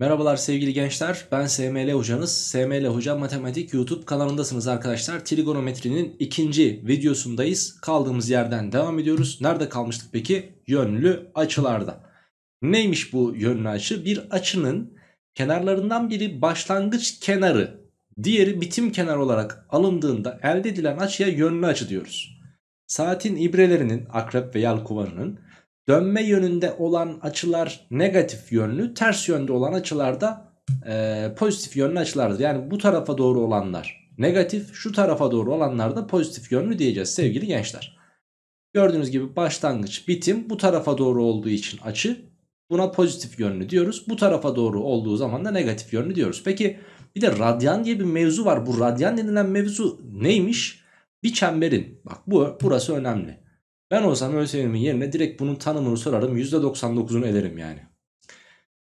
Merhabalar sevgili gençler ben SML hocanız. SML hocam Matematik YouTube kanalındasınız arkadaşlar. Trigonometrinin ikinci videosundayız. Kaldığımız yerden devam ediyoruz. Nerede kalmıştık peki? Yönlü açılarda. Neymiş bu yönlü açı? Bir açının kenarlarından biri başlangıç kenarı, diğeri bitim kenar olarak alındığında elde edilen açıya yönlü açı diyoruz. Saatin ibrelerinin, akrep ve yal kovanının dönme yönünde olan açılar negatif yönlü ters yönde olan açılarda e, pozitif yönlü açılardır. Yani bu tarafa doğru olanlar negatif şu tarafa doğru olanlar da pozitif yönlü diyeceğiz sevgili gençler. Gördüğünüz gibi başlangıç bitim bu tarafa doğru olduğu için açı buna pozitif yönlü diyoruz. Bu tarafa doğru olduğu zaman da negatif yönlü diyoruz. Peki bir de radyan diye bir mevzu var. Bu radyan denilen mevzu neymiş? Bir çemberin bak bu burası önemli ben olsam ÖSYM'in yerine direkt bunun tanımını sorarım %99'unu ederim yani.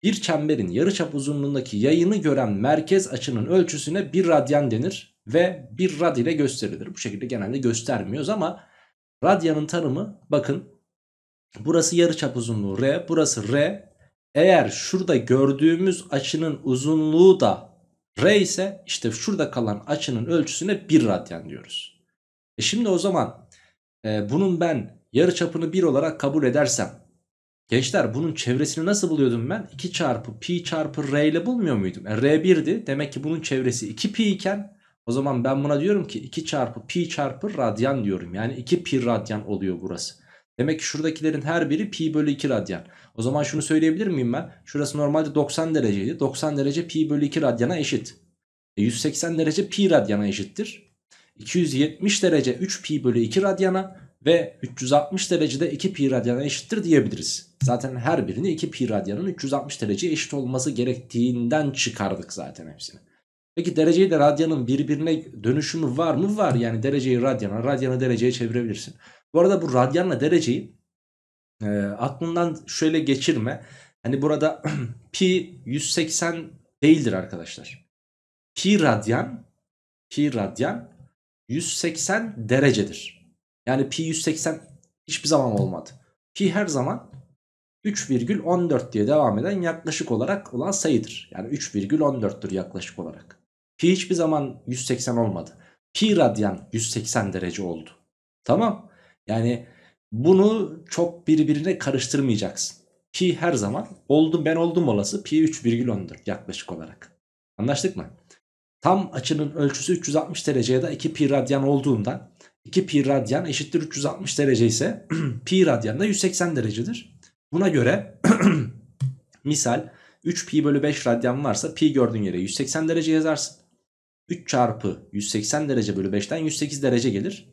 Bir çemberin yarıçap uzunluğundaki yayını gören merkez açının ölçüsüne bir radyan denir ve bir rad ile gösterilir. Bu şekilde genelde göstermiyoruz ama radyanın tanımı bakın burası yarıçap uzunluğu R, burası R. Eğer şurada gördüğümüz açının uzunluğu da R ise işte şurada kalan açının ölçüsüne bir radyan diyoruz. E şimdi o zaman e, bunun ben yarı çapını 1 olarak kabul edersem Gençler bunun çevresini nasıl buluyordum ben? 2 çarpı pi çarpı r ile bulmuyor muydum? E, r 1'di. Demek ki bunun çevresi 2 pi iken o zaman ben buna diyorum ki 2 çarpı pi çarpı radyan diyorum. Yani 2 pi radyan oluyor burası. Demek ki şuradakilerin her biri pi bölü 2 radyan. O zaman şunu söyleyebilir miyim ben? Şurası normalde 90 dereceydi. 90 derece pi bölü 2 radyana eşit. 180 e, derece pi radyana eşittir. 270 derece 3 pi bölü 2 radyana ve 360 derecede 2 pi radyana eşittir diyebiliriz. Zaten her birini 2 pi radyanın 360 dereceye eşit olması gerektiğinden çıkardık zaten hepsini. Peki dereceyi de radyanın birbirine dönüşümü var mı? Var yani dereceyi radyana, radyanı dereceye çevirebilirsin. Bu arada bu radyanla dereceyi e, aklından şöyle geçirme. Hani burada pi 180 değildir arkadaşlar. Pi radyan, pi radyan 180 derecedir. Yani pi 180 hiçbir zaman olmadı. Pi her zaman 3,14 diye devam eden yaklaşık olarak olan sayıdır. Yani 3,14'tür yaklaşık olarak. Pi hiçbir zaman 180 olmadı. Pi radyan 180 derece oldu. Tamam. Yani bunu çok birbirine karıştırmayacaksın. Pi her zaman oldum ben oldum olası pi 3,14 yaklaşık olarak. Anlaştık mı? Tam açının ölçüsü 360 derece ya da 2 pi radyan olduğunda, 2 pi radyan eşittir 360 derece ise pi radyan da 180 derecedir. Buna göre misal 3 pi bölü 5 radyan varsa pi gördüğün yere 180 derece yazarsın. 3 çarpı 180 derece bölü 5'ten 108 derece gelir.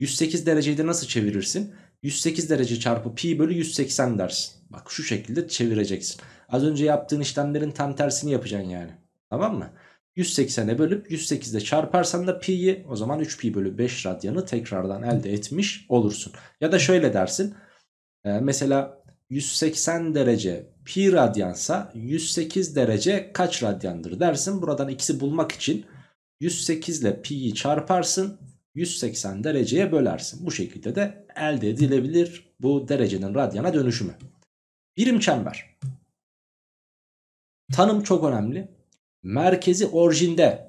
108 dereceyi de nasıl çevirirsin? 108 derece çarpı pi bölü 180 dersin. Bak şu şekilde çevireceksin. Az önce yaptığın işlemlerin tam tersini yapacaksın yani. Tamam mı? 180'e bölüp 108'de çarparsan da pi'yi o zaman 3pi bölü 5 radyanı tekrardan elde etmiş olursun. Ya da şöyle dersin. E, mesela 180 derece pi radyansa 108 derece kaç radyandır dersin. Buradan ikisi bulmak için 108 ile pi'yi çarparsın 180 dereceye bölersin. Bu şekilde de elde edilebilir bu derecenin radyana dönüşümü. Birim çember. Tanım çok önemli. Merkezi orijinde.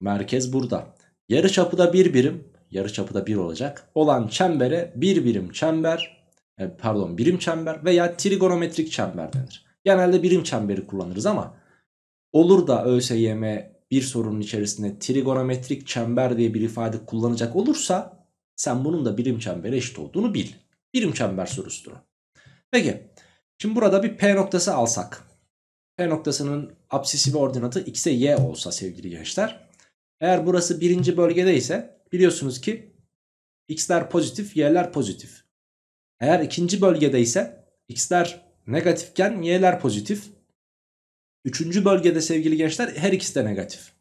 Merkez burada. Yarı çapı da 1 birim. Yarı çapı da 1 olacak. Olan çembere bir birim çember. E, pardon birim çember veya trigonometrik çember denir. Genelde birim çemberi kullanırız ama olur da ÖSYM bir sorunun içerisinde trigonometrik çember diye bir ifade kullanacak olursa sen bunun da birim çembere eşit olduğunu bil. Birim çember sorusudur. Peki şimdi burada bir P noktası alsak. P noktasının absisi ve ordinatı x'e y olsa sevgili gençler. Eğer burası birinci bölgede ise biliyorsunuz ki x'ler pozitif y'ler pozitif. Eğer ikinci bölgede ise x'ler negatifken y'ler pozitif. Üçüncü bölgede sevgili gençler her ikisi de negatif.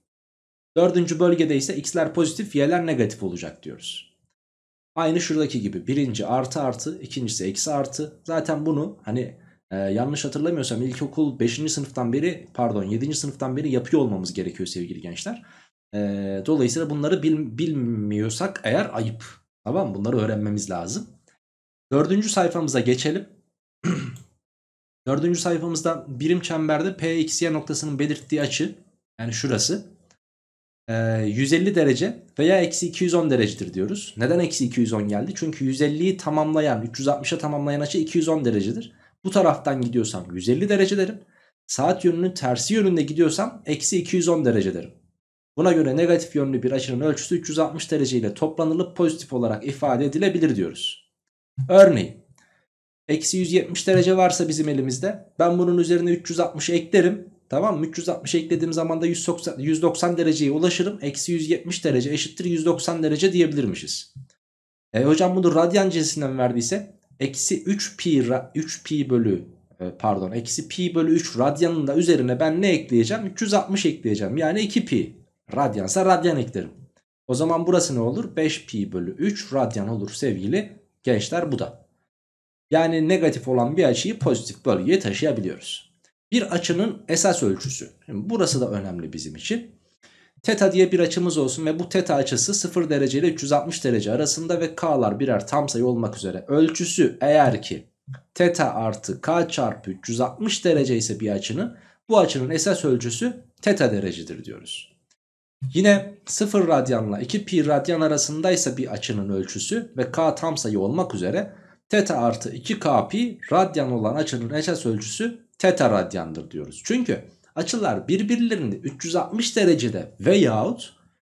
Dördüncü bölgede ise x'ler pozitif y'ler negatif olacak diyoruz. Aynı şuradaki gibi birinci artı artı ikincisi eksi artı. Zaten bunu hani ee, yanlış hatırlamıyorsam ilkokul 5. sınıftan beri pardon 7. sınıftan beri yapıyor olmamız gerekiyor sevgili gençler. Ee, dolayısıyla bunları bil, bilmiyorsak eğer ayıp. Tamam bunları öğrenmemiz lazım. Dördüncü sayfamıza geçelim. Dördüncü sayfamızda birim çemberde Pxy noktasının belirttiği açı yani şurası 150 ee, derece veya eksi 210 derecedir diyoruz. Neden eksi 210 geldi? Çünkü 150'yi tamamlayan 360'a tamamlayan açı 210 derecedir. Bu taraftan gidiyorsam 150 derece derim. Saat yönünün tersi yönünde gidiyorsam eksi 210 derece derim. Buna göre negatif yönlü bir açının ölçüsü 360 derece ile toplanılıp pozitif olarak ifade edilebilir diyoruz. Örneğin eksi 170 derece varsa bizim elimizde ben bunun üzerine 360 eklerim. Tamam mı? 360 eklediğim zaman da 190, 190 dereceye ulaşırım. Eksi 170 derece eşittir 190 derece diyebilirmişiz. E hocam bunu radyan cinsinden verdiyse eksi 3 pi, 3 pi bölü e, pardon eksi pi bölü 3 radyanın da üzerine ben ne ekleyeceğim? 360 ekleyeceğim yani 2 pi radyansa radyan eklerim. O zaman burası ne olur? 5 pi bölü 3 radyan olur sevgili gençler bu da. Yani negatif olan bir açıyı pozitif bölgeye taşıyabiliyoruz. Bir açının esas ölçüsü. Şimdi burası da önemli bizim için. Teta diye bir açımız olsun ve bu teta açısı 0 derece ile 360 derece arasında ve k'lar birer tam sayı olmak üzere. Ölçüsü eğer ki teta artı k çarpı 360 derece ise bir açının bu açının esas ölçüsü teta derecedir diyoruz. Yine 0 radyanla 2 pi radyan arasındaysa bir açının ölçüsü ve k tam sayı olmak üzere teta artı 2 k pi radyan olan açının esas ölçüsü teta radyandır diyoruz. Çünkü açılar birbirlerini 360 derecede veyahut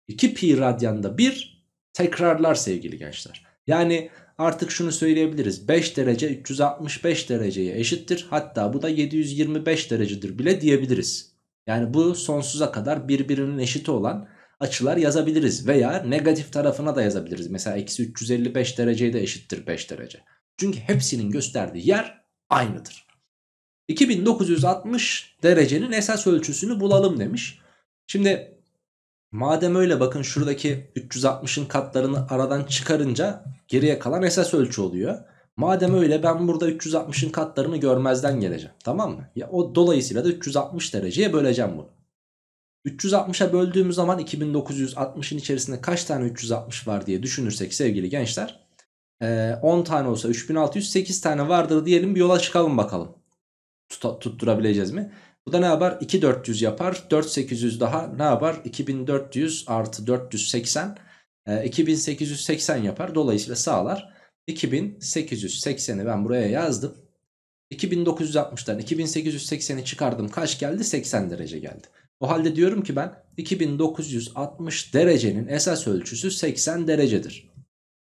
2 pi radyanda bir tekrarlar sevgili gençler. Yani artık şunu söyleyebiliriz 5 derece 365 dereceye eşittir hatta bu da 725 derecedir bile diyebiliriz. Yani bu sonsuza kadar birbirinin eşiti olan açılar yazabiliriz veya negatif tarafına da yazabiliriz. Mesela eksi 355 dereceye de eşittir 5 derece. Çünkü hepsinin gösterdiği yer aynıdır. 2960 derecenin esas ölçüsünü bulalım demiş. Şimdi madem öyle bakın şuradaki 360'ın katlarını aradan çıkarınca geriye kalan esas ölçü oluyor. Madem öyle ben burada 360'ın katlarını görmezden geleceğim. Tamam mı? Ya o dolayısıyla da 360 dereceye böleceğim bunu. 360'a böldüğümüz zaman 2960'ın içerisinde kaç tane 360 var diye düşünürsek sevgili gençler 10 tane olsa 3608 tane vardır diyelim bir yola çıkalım bakalım tutturabileceğiz mi? Bu da ne yapar? 2400 yapar. 4800 daha ne yapar? 2400 artı 480 e, 2880 yapar. Dolayısıyla sağlar. 2880'i ben buraya yazdım. 2960'dan 2880'i çıkardım. Kaç geldi? 80 derece geldi. O halde diyorum ki ben 2960 derecenin esas ölçüsü 80 derecedir.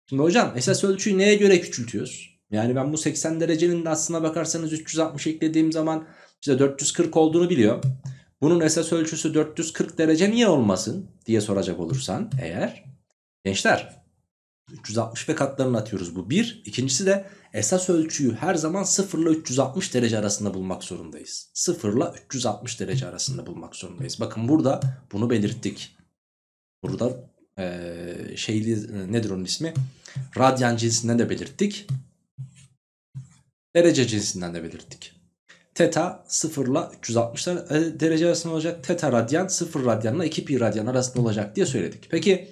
Şimdi hocam esas ölçüyü neye göre küçültüyoruz? Yani ben bu 80 derecenin de aslına bakarsanız 360 eklediğim zaman işte 440 olduğunu biliyor. Bunun esas ölçüsü 440 derece niye olmasın diye soracak olursan eğer. Gençler 360 ve katlarını atıyoruz bu bir. İkincisi de esas ölçüyü her zaman 0 ile 360 derece arasında bulmak zorundayız. 0 ile 360 derece arasında bulmak zorundayız. Bakın burada bunu belirttik. Burada e, şeyli nedir onun ismi? Radyan cinsinden de belirttik derece cinsinden de belirttik. Teta 0 ile 360 derece arasında olacak. Teta radyan 0 radyanla 2 pi radyan arasında olacak diye söyledik. Peki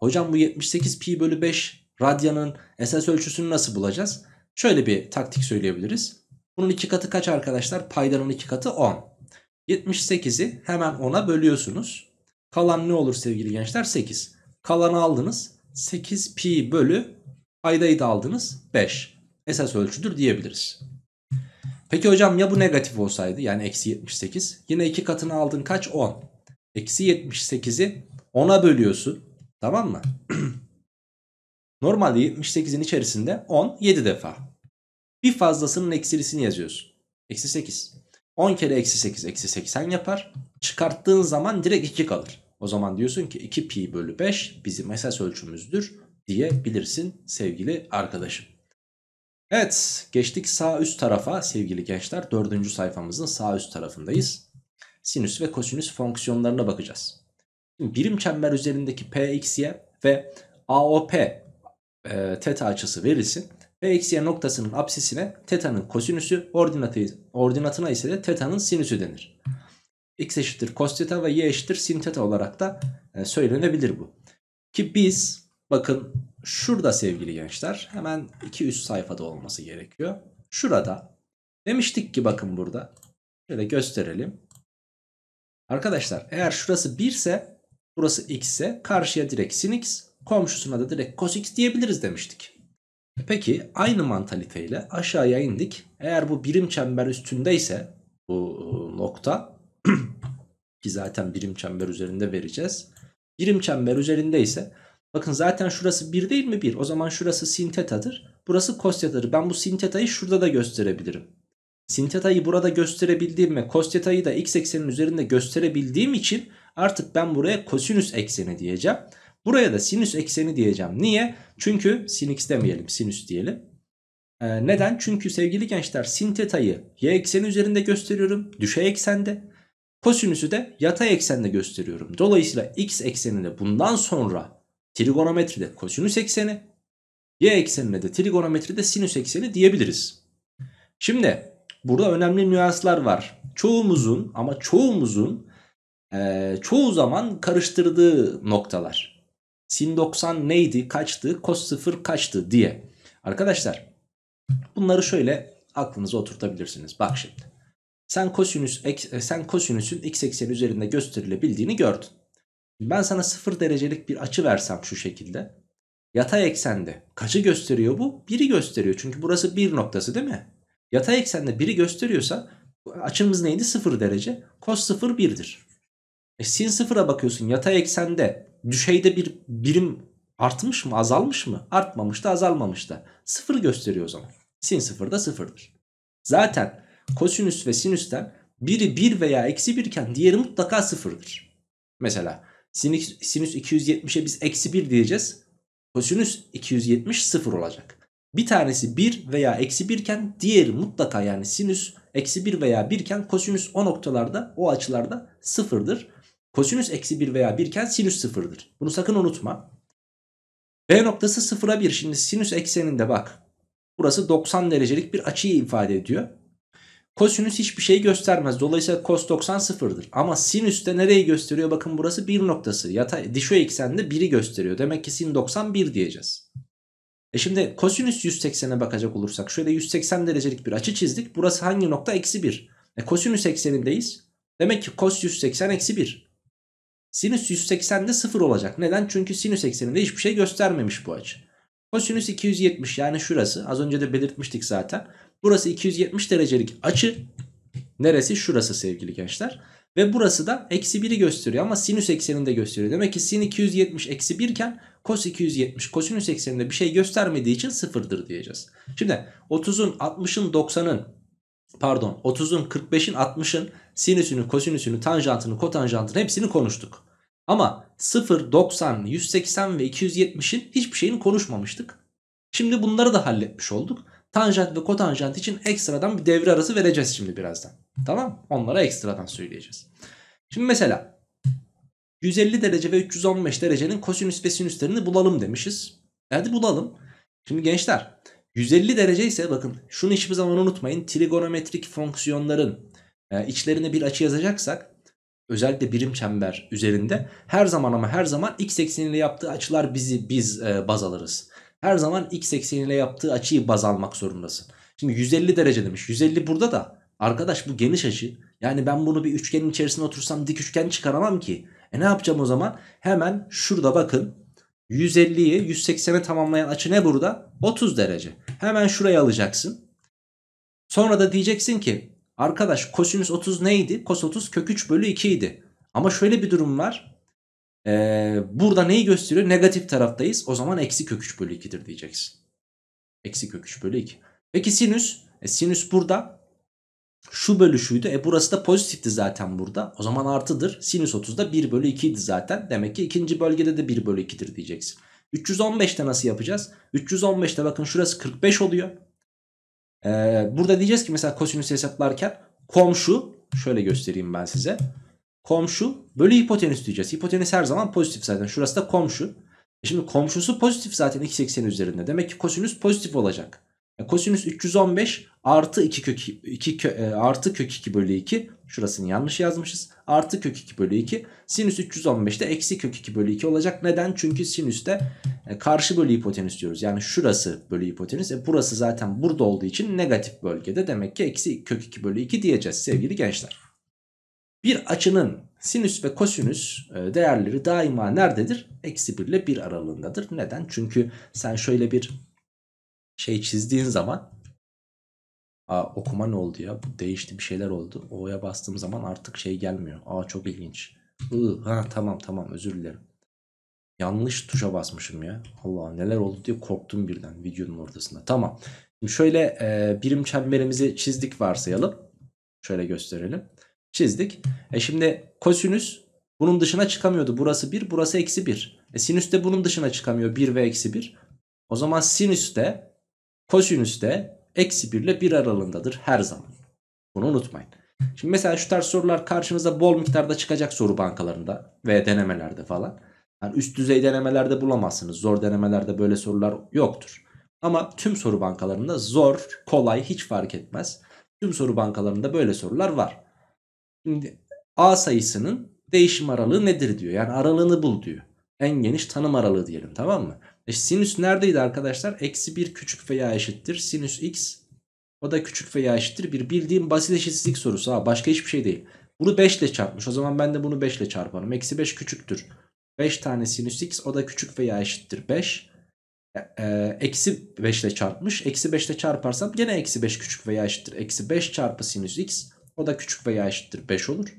hocam bu 78 pi bölü 5 radyanın esas ölçüsünü nasıl bulacağız? Şöyle bir taktik söyleyebiliriz. Bunun iki katı kaç arkadaşlar? Paydanın iki katı 10. 78'i hemen 10'a bölüyorsunuz. Kalan ne olur sevgili gençler? 8. Kalanı aldınız. 8 pi bölü paydayı da aldınız. 5 esas ölçüdür diyebiliriz. Peki hocam ya bu negatif olsaydı yani eksi 78 yine 2 katını aldın kaç 10. Eksi 78'i 10'a bölüyorsun tamam mı? Normalde 78'in içerisinde 10 7 defa. Bir fazlasının eksilisini yazıyorsun. Eksi 8. 10 kere eksi 8 eksi 80 yapar. Çıkarttığın zaman direkt 2 kalır. O zaman diyorsun ki 2 pi bölü 5 bizim esas ölçümüzdür diyebilirsin sevgili arkadaşım. Evet geçtik sağ üst tarafa sevgili gençler. Dördüncü sayfamızın sağ üst tarafındayız. Sinüs ve kosinüs fonksiyonlarına bakacağız. birim çember üzerindeki PXY ve AOP e, teta açısı verilsin. PXY noktasının apsisine teta'nın kosinüsü ordinatı, ordinatına ise de teta'nın sinüsü denir. X eşittir cos teta ve Y eşittir sin teta olarak da e, söylenebilir bu. Ki biz bakın şurada sevgili gençler hemen iki üst sayfada olması gerekiyor. Şurada demiştik ki bakın burada şöyle gösterelim. Arkadaşlar eğer şurası 1 ise burası x ise karşıya direkt sin x komşusuna da direkt cos x diyebiliriz demiştik. Peki aynı mantaliteyle aşağıya indik. Eğer bu birim çember üstündeyse bu ıı, nokta ki zaten birim çember üzerinde vereceğiz. Birim çember üzerindeyse Bakın zaten şurası 1 değil mi 1? O zaman şurası sin tetadır. Burası cos tetadır. Ben bu sin tetayı şurada da gösterebilirim. Sin tetayı burada gösterebildiğim ve cos tetayı da x eksenin üzerinde gösterebildiğim için artık ben buraya kosinüs ekseni diyeceğim. Buraya da sinüs ekseni diyeceğim. Niye? Çünkü sin x demeyelim sinüs diyelim. Ee, neden? Çünkü sevgili gençler sin tetayı y ekseni üzerinde gösteriyorum. Düşey eksende. Kosinüsü de yatay eksende gösteriyorum. Dolayısıyla x eksenini bundan sonra trigonometride kosinüs ekseni, y eksenine de trigonometride sinüs ekseni diyebiliriz. Şimdi burada önemli nüanslar var. Çoğumuzun ama çoğumuzun e, çoğu zaman karıştırdığı noktalar. Sin 90 neydi, kaçtı, cos 0 kaçtı diye. Arkadaşlar bunları şöyle aklınıza oturtabilirsiniz. Bak şimdi. Sen kosinüs sen kosinüsün x ekseni üzerinde gösterilebildiğini gördün. Ben sana 0 derecelik bir açı versem şu şekilde. Yatay eksende kaçı gösteriyor bu? 1'i gösteriyor. Çünkü burası 1 noktası değil mi? Yatay eksende 1'i gösteriyorsa açımız neydi? 0 derece. Cos 0 1'dir. E sin 0'a bakıyorsun yatay eksende düşeyde bir birim artmış mı azalmış mı? Artmamış da azalmamış da. 0 gösteriyor o zaman. Sin 0 da 0'dır. Zaten kosinüs ve sinüsten biri 1 veya eksi 1 iken diğeri mutlaka 0'dır. Mesela Sinüs, 270'e biz eksi 1 diyeceğiz. Kosinüs 270 0 olacak. Bir tanesi 1 veya eksi 1 iken diğeri mutlaka yani sinüs eksi 1 veya 1 iken kosinüs o noktalarda o açılarda 0'dır. Kosinüs eksi 1 veya 1 iken sinüs 0'dır. Bunu sakın unutma. B noktası 0'a 1. Şimdi sinüs ekseninde bak. Burası 90 derecelik bir açıyı ifade ediyor. Kosinüs hiçbir şey göstermez. Dolayısıyla kos 90 sıfırdır. Ama sinüs de nereyi gösteriyor? Bakın burası 1 noktası. Yatay, dişo eksende 1'i gösteriyor. Demek ki sin 91 diyeceğiz. E şimdi kosinüs 180'e bakacak olursak şöyle 180 derecelik bir açı çizdik. Burası hangi nokta? Eksi 1. E kosinüs eksenindeyiz. Demek ki kos 180 eksi 1. Sinüs 180'de 0 olacak. Neden? Çünkü sinüs ekseninde hiçbir şey göstermemiş bu açı. Kosinüs 270 yani şurası. Az önce de belirtmiştik zaten. Burası 270 derecelik açı. Neresi? Şurası sevgili gençler. Ve burası da eksi 1'i gösteriyor ama sinüs eksenini de gösteriyor. Demek ki sin 270 eksi 1 iken kos 270 kosinüs ekseninde bir şey göstermediği için sıfırdır diyeceğiz. Şimdi 30'un 60'ın 90'ın pardon 30'un 45'in 60'ın sinüsünü kosinüsünü tanjantını kotanjantını hepsini konuştuk. Ama 0, 90, 180 ve 270'in hiçbir şeyini konuşmamıştık. Şimdi bunları da halletmiş olduk. Tanjant ve kotanjant için ekstradan bir devre arası vereceğiz şimdi birazdan. Tamam Onlara ekstradan söyleyeceğiz. Şimdi mesela 150 derece ve 315 derecenin kosinüs ve sinüslerini bulalım demişiz. Hadi bulalım. Şimdi gençler 150 derece ise bakın şunu hiçbir zaman unutmayın. Trigonometrik fonksiyonların e, içlerine bir açı yazacaksak özellikle birim çember üzerinde her zaman ama her zaman x ekseniyle yaptığı açılar bizi biz e, baz alırız her zaman x ekseniyle yaptığı açıyı baz almak zorundasın. Şimdi 150 derece demiş. 150 burada da arkadaş bu geniş açı. Yani ben bunu bir üçgenin içerisine otursam dik üçgen çıkaramam ki. E ne yapacağım o zaman? Hemen şurada bakın. 150'yi 180'e tamamlayan açı ne burada? 30 derece. Hemen şuraya alacaksın. Sonra da diyeceksin ki arkadaş kosinüs 30 neydi? Kos 30 kök 3 bölü 2 idi. Ama şöyle bir durum var. Ee, burada neyi gösteriyor? Negatif taraftayız. O zaman eksi kök 3 bölü 2'dir diyeceksin. Eksi kök 3 bölü 2. Peki sinüs? E, sinüs burada. Şu bölü şuydu. E burası da pozitifti zaten burada. O zaman artıdır. Sinüs 30 da 1 bölü 2 idi zaten. Demek ki ikinci bölgede de 1 bölü 2'dir diyeceksin. 315'te nasıl yapacağız? 315'te bakın şurası 45 oluyor. Ee, burada diyeceğiz ki mesela kosinüsü hesaplarken komşu şöyle göstereyim ben size komşu bölü hipotenüs diyeceğiz. Hipotenüs her zaman pozitif zaten. Şurası da komşu. E şimdi komşusu pozitif zaten x ekseni üzerinde. Demek ki kosinüs pozitif olacak. E kosinüs 315 artı 2 kök 2 kö, e, artı kök 2 bölü 2 şurasını yanlış yazmışız. Artı kök 2 bölü 2 sinüs 315 de eksi kök 2 bölü 2 olacak. Neden? Çünkü sinüste e, karşı bölü hipotenüs diyoruz. Yani şurası bölü hipotenüs. E, burası zaten burada olduğu için negatif bölgede. Demek ki eksi kök 2 bölü 2 diyeceğiz sevgili gençler. Bir açının sinüs ve kosinüs e, değerleri daima nerededir? Eksi 1 ile 1 aralığındadır. Neden? Çünkü sen şöyle bir şey çizdiğin zaman Aa, okuma ne oldu ya? Değişti bir şeyler oldu. O'ya bastığım zaman artık şey gelmiyor. Aa çok ilginç. Iı, ha tamam tamam özür dilerim. Yanlış tuşa basmışım ya. Allah neler oldu diye korktum birden videonun ortasında. Tamam. Şimdi şöyle e, birim çemberimizi çizdik varsayalım. Şöyle gösterelim çizdik. E şimdi kosinüs bunun dışına çıkamıyordu. Burası 1 burası eksi 1. E sinüs de bunun dışına çıkamıyor 1 ve eksi 1. O zaman sinüs de kosinüs de eksi 1 ile 1 aralığındadır her zaman. Bunu unutmayın. Şimdi mesela şu tarz sorular karşınıza bol miktarda çıkacak soru bankalarında ve denemelerde falan. Yani üst düzey denemelerde bulamazsınız. Zor denemelerde böyle sorular yoktur. Ama tüm soru bankalarında zor, kolay hiç fark etmez. Tüm soru bankalarında böyle sorular var. Şimdi A sayısının değişim aralığı nedir diyor. Yani aralığını bul diyor. En geniş tanım aralığı diyelim tamam mı? E sinüs neredeydi arkadaşlar? Eksi 1 küçük veya eşittir. Sinüs x o da küçük veya eşittir. Bir bildiğim basit eşitsizlik sorusu. Ha, başka hiçbir şey değil. Bunu 5 ile çarpmış. O zaman ben de bunu 5 ile çarparım. Eksi 5 küçüktür. 5 tane sinüs x o da küçük veya eşittir 5. E, e, eksi 5 ile çarpmış. Eksi 5 ile çarparsam gene eksi 5 küçük veya eşittir. Eksi 5 çarpı sinüs x o da küçük veya eşittir 5 olur.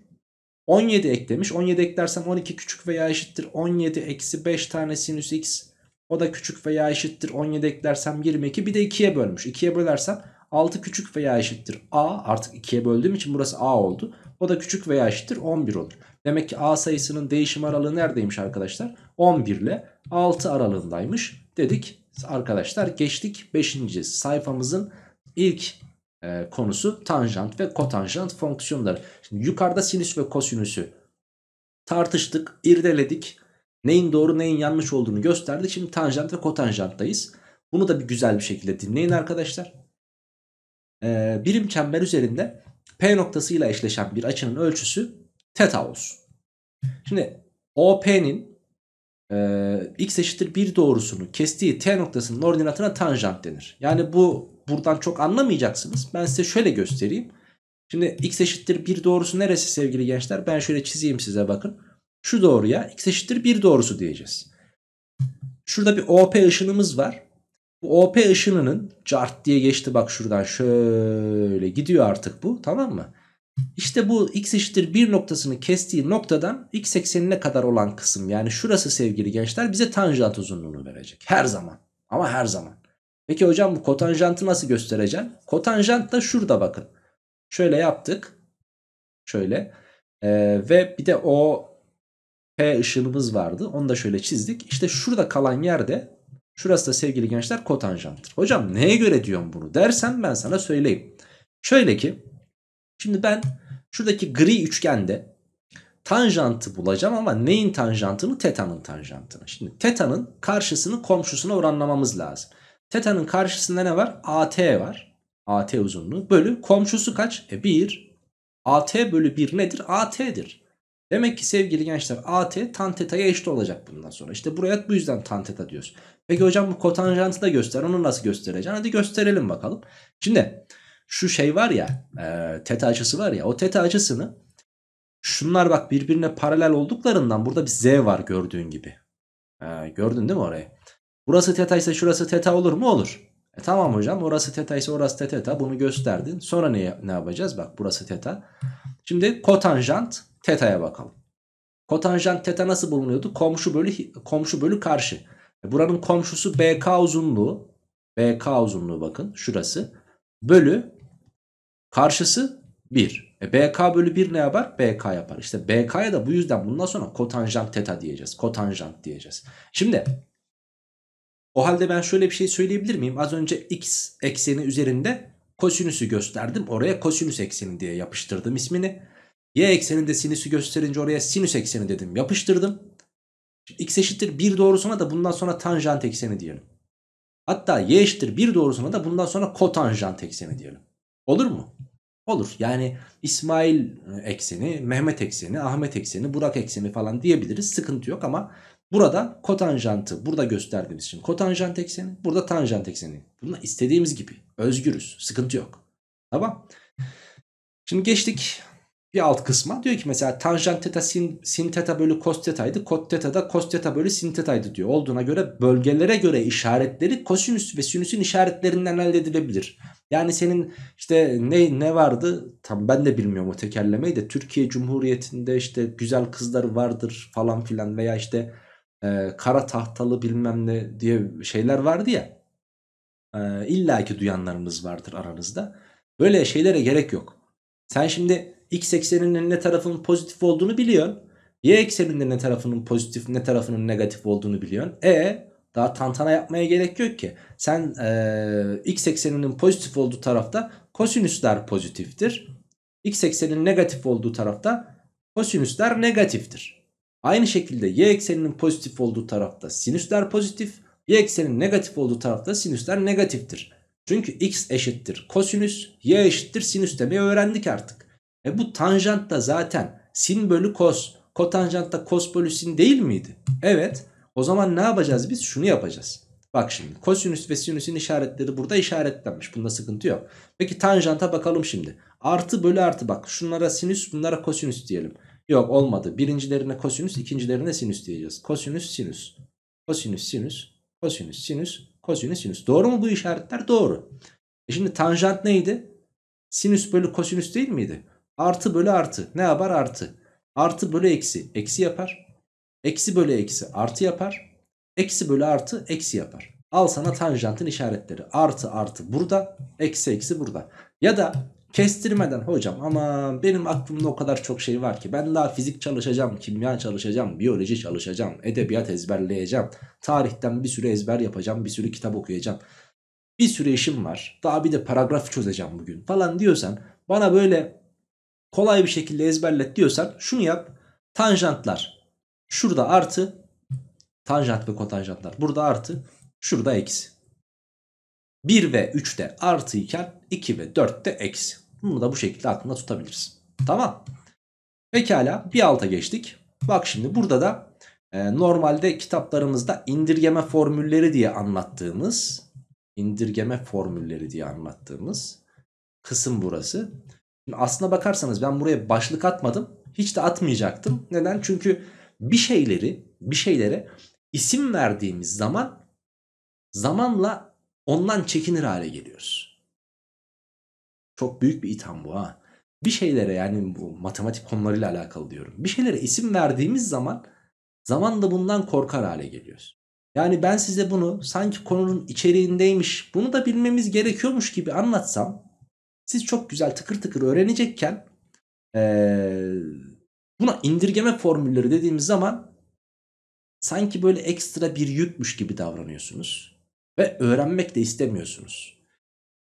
17 eklemiş. 17 eklersem 12 küçük veya eşittir 17 eksi 5 tane sinüs x. O da küçük veya eşittir 17 eklersem 22. Bir de 2'ye bölmüş. 2'ye bölersem 6 küçük veya eşittir a. Artık 2'ye böldüğüm için burası a oldu. O da küçük veya eşittir 11 olur. Demek ki a sayısının değişim aralığı neredeymiş arkadaşlar? 11 ile 6 aralığındaymış dedik. Arkadaşlar geçtik 5. sayfamızın ilk e, konusu tanjant ve kotanjant fonksiyonları. Şimdi yukarıda sinüs ve kosinüsü tartıştık, irdeledik. Neyin doğru neyin yanlış olduğunu gösterdik. Şimdi tanjant ve kotanjanttayız. Bunu da bir güzel bir şekilde dinleyin arkadaşlar. Ee, birim çember üzerinde P noktasıyla eşleşen bir açının ölçüsü teta olsun. Şimdi OP'nin e, x eşittir 1 doğrusunu kestiği T noktasının ordinatına tanjant denir. Yani bu buradan çok anlamayacaksınız. Ben size şöyle göstereyim. Şimdi x eşittir 1 doğrusu neresi sevgili gençler? Ben şöyle çizeyim size bakın. Şu doğruya x eşittir 1 doğrusu diyeceğiz. Şurada bir OP ışınımız var. Bu OP ışınının cart diye geçti bak şuradan şöyle gidiyor artık bu tamam mı? İşte bu x eşittir 1 noktasını kestiği noktadan x eksenine kadar olan kısım yani şurası sevgili gençler bize tanjant uzunluğunu verecek her zaman ama her zaman. Peki hocam bu kotanjantı nasıl göstereceğim? Kotanjant da şurada bakın. Şöyle yaptık. Şöyle. Ee, ve bir de o P ışınımız vardı. Onu da şöyle çizdik. İşte şurada kalan yerde şurası da sevgili gençler kotanjanttır. Hocam neye göre diyorum bunu dersen ben sana söyleyeyim. Şöyle ki şimdi ben şuradaki gri üçgende tanjantı bulacağım ama neyin tanjantını? Teta'nın tanjantını. Şimdi teta'nın karşısını komşusuna oranlamamız lazım. Teta'nın karşısında ne var? AT var. AT uzunluğu. Bölü komşusu kaç? E 1. AT bölü 1 nedir? AT'dir. Demek ki sevgili gençler AT tan teta'ya eşit olacak bundan sonra. İşte buraya bu yüzden tan teta diyoruz. Peki hocam bu kotanjantı da göster. Onu nasıl göstereceğim? Hadi gösterelim bakalım. Şimdi şu şey var ya e, teta açısı var ya o teta açısını şunlar bak birbirine paralel olduklarından burada bir z var gördüğün gibi. E, gördün değil mi orayı? Burası teta ise şurası teta olur mu? Olur. E tamam hocam orası teta ise orası da teta bunu gösterdin. Sonra ne, ne yapacağız? Bak burası teta. Şimdi kotanjant teta'ya bakalım. Kotanjant teta nasıl bulunuyordu? Komşu bölü komşu bölü karşı. E buranın komşusu BK uzunluğu. BK uzunluğu bakın şurası. Bölü karşısı 1. E BK bölü 1 ne yapar? BK yapar. İşte BK'ya da bu yüzden bundan sonra kotanjant teta diyeceğiz. Kotanjant diyeceğiz. Şimdi o halde ben şöyle bir şey söyleyebilir miyim? Az önce x ekseni üzerinde kosinüsü gösterdim. Oraya kosinüs ekseni diye yapıştırdım ismini. Y ekseninde sinüsü gösterince oraya sinüs ekseni dedim. Yapıştırdım. X eşittir 1 doğrusuna da bundan sonra tanjant ekseni diyelim. Hatta y eşittir 1 doğrusuna da bundan sonra kotanjant ekseni diyelim. Olur mu? Olur. Yani İsmail e, ekseni, Mehmet ekseni, Ahmet ekseni, Burak ekseni falan diyebiliriz. Sıkıntı yok ama Burada kotanjantı burada gösterdiğimiz için kotanjant ekseni burada tanjant ekseni. Bununla istediğimiz gibi özgürüz sıkıntı yok. Tamam. Şimdi geçtik bir alt kısma. Diyor ki mesela tanjant teta sin, sin teta bölü cos tetaydı. Kot teta da cos teta bölü sin tetaydı diyor. Olduğuna göre bölgelere göre işaretleri kosinüs ve sinüsün işaretlerinden elde edilebilir. Yani senin işte ne ne vardı? Tam ben de bilmiyorum o tekerlemeyi de. Türkiye Cumhuriyeti'nde işte güzel kızlar vardır falan filan veya işte e, kara tahtalı bilmem ne diye şeyler vardı ya. E, İlla ki duyanlarımız vardır aranızda. Böyle şeylere gerek yok. Sen şimdi x ekseninin ne tarafının pozitif olduğunu biliyorsun. Y ekseninde ne tarafının pozitif ne tarafının negatif olduğunu biliyorsun. E daha tantana yapmaya gerek yok ki. Sen e, x ekseninin pozitif olduğu tarafta kosinüsler pozitiftir. X ekseninin negatif olduğu tarafta kosinüsler negatiftir. Aynı şekilde y ekseninin pozitif olduğu tarafta sinüsler pozitif. Y ekseninin negatif olduğu tarafta sinüsler negatiftir. Çünkü x eşittir kosinüs, y eşittir sinüs demeyi öğrendik artık. E bu tanjant da zaten sin bölü kos, kotanjant da kos bölü sin değil miydi? Evet. O zaman ne yapacağız biz? Şunu yapacağız. Bak şimdi kosinüs ve sinüsün işaretleri burada işaretlenmiş. Bunda sıkıntı yok. Peki tanjanta bakalım şimdi. Artı bölü artı bak. Şunlara sinüs bunlara kosinüs diyelim. Yok olmadı. Birincilerine kosinüs, ikincilerine sinüs diyeceğiz. Kosinüs, sinüs. Kosinüs, sinüs. Kosinüs, sinüs. Kosinüs, sinüs. Doğru mu bu işaretler? Doğru. E şimdi tanjant neydi? Sinüs bölü kosinüs değil miydi? Artı bölü artı. Ne yapar? Artı. Artı bölü eksi. Eksi yapar. Eksi bölü eksi. Artı yapar. Eksi bölü artı. Eksi yapar. Al sana tanjantın işaretleri. Artı artı burada. Eksi eksi burada. Ya da Kestirmeden hocam ama benim aklımda o kadar çok şey var ki ben daha fizik çalışacağım, kimya çalışacağım, biyoloji çalışacağım, edebiyat ezberleyeceğim, tarihten bir sürü ezber yapacağım, bir sürü kitap okuyacağım. Bir sürü işim var daha bir de paragraf çözeceğim bugün falan diyorsan bana böyle kolay bir şekilde ezberlet diyorsan şunu yap tanjantlar şurada artı tanjant ve kotanjantlar burada artı şurada eksi. 1 ve 3 de artı iken 2 ve 4 de eksi. Bunu da bu şekilde aklında tutabiliriz. Tamam. Pekala bir alta geçtik. Bak şimdi burada da e, normalde kitaplarımızda indirgeme formülleri diye anlattığımız indirgeme formülleri diye anlattığımız kısım burası. Şimdi aslına bakarsanız ben buraya başlık atmadım. Hiç de atmayacaktım. Neden? Çünkü bir şeyleri bir şeylere isim verdiğimiz zaman zamanla ondan çekinir hale geliyoruz. Çok büyük bir itham bu ha. Bir şeylere yani bu matematik konularıyla alakalı diyorum. Bir şeylere isim verdiğimiz zaman zaman da bundan korkar hale geliyoruz. Yani ben size bunu sanki konunun içeriğindeymiş bunu da bilmemiz gerekiyormuş gibi anlatsam siz çok güzel tıkır tıkır öğrenecekken ee, buna indirgeme formülleri dediğimiz zaman sanki böyle ekstra bir yükmüş gibi davranıyorsunuz ve öğrenmek de istemiyorsunuz.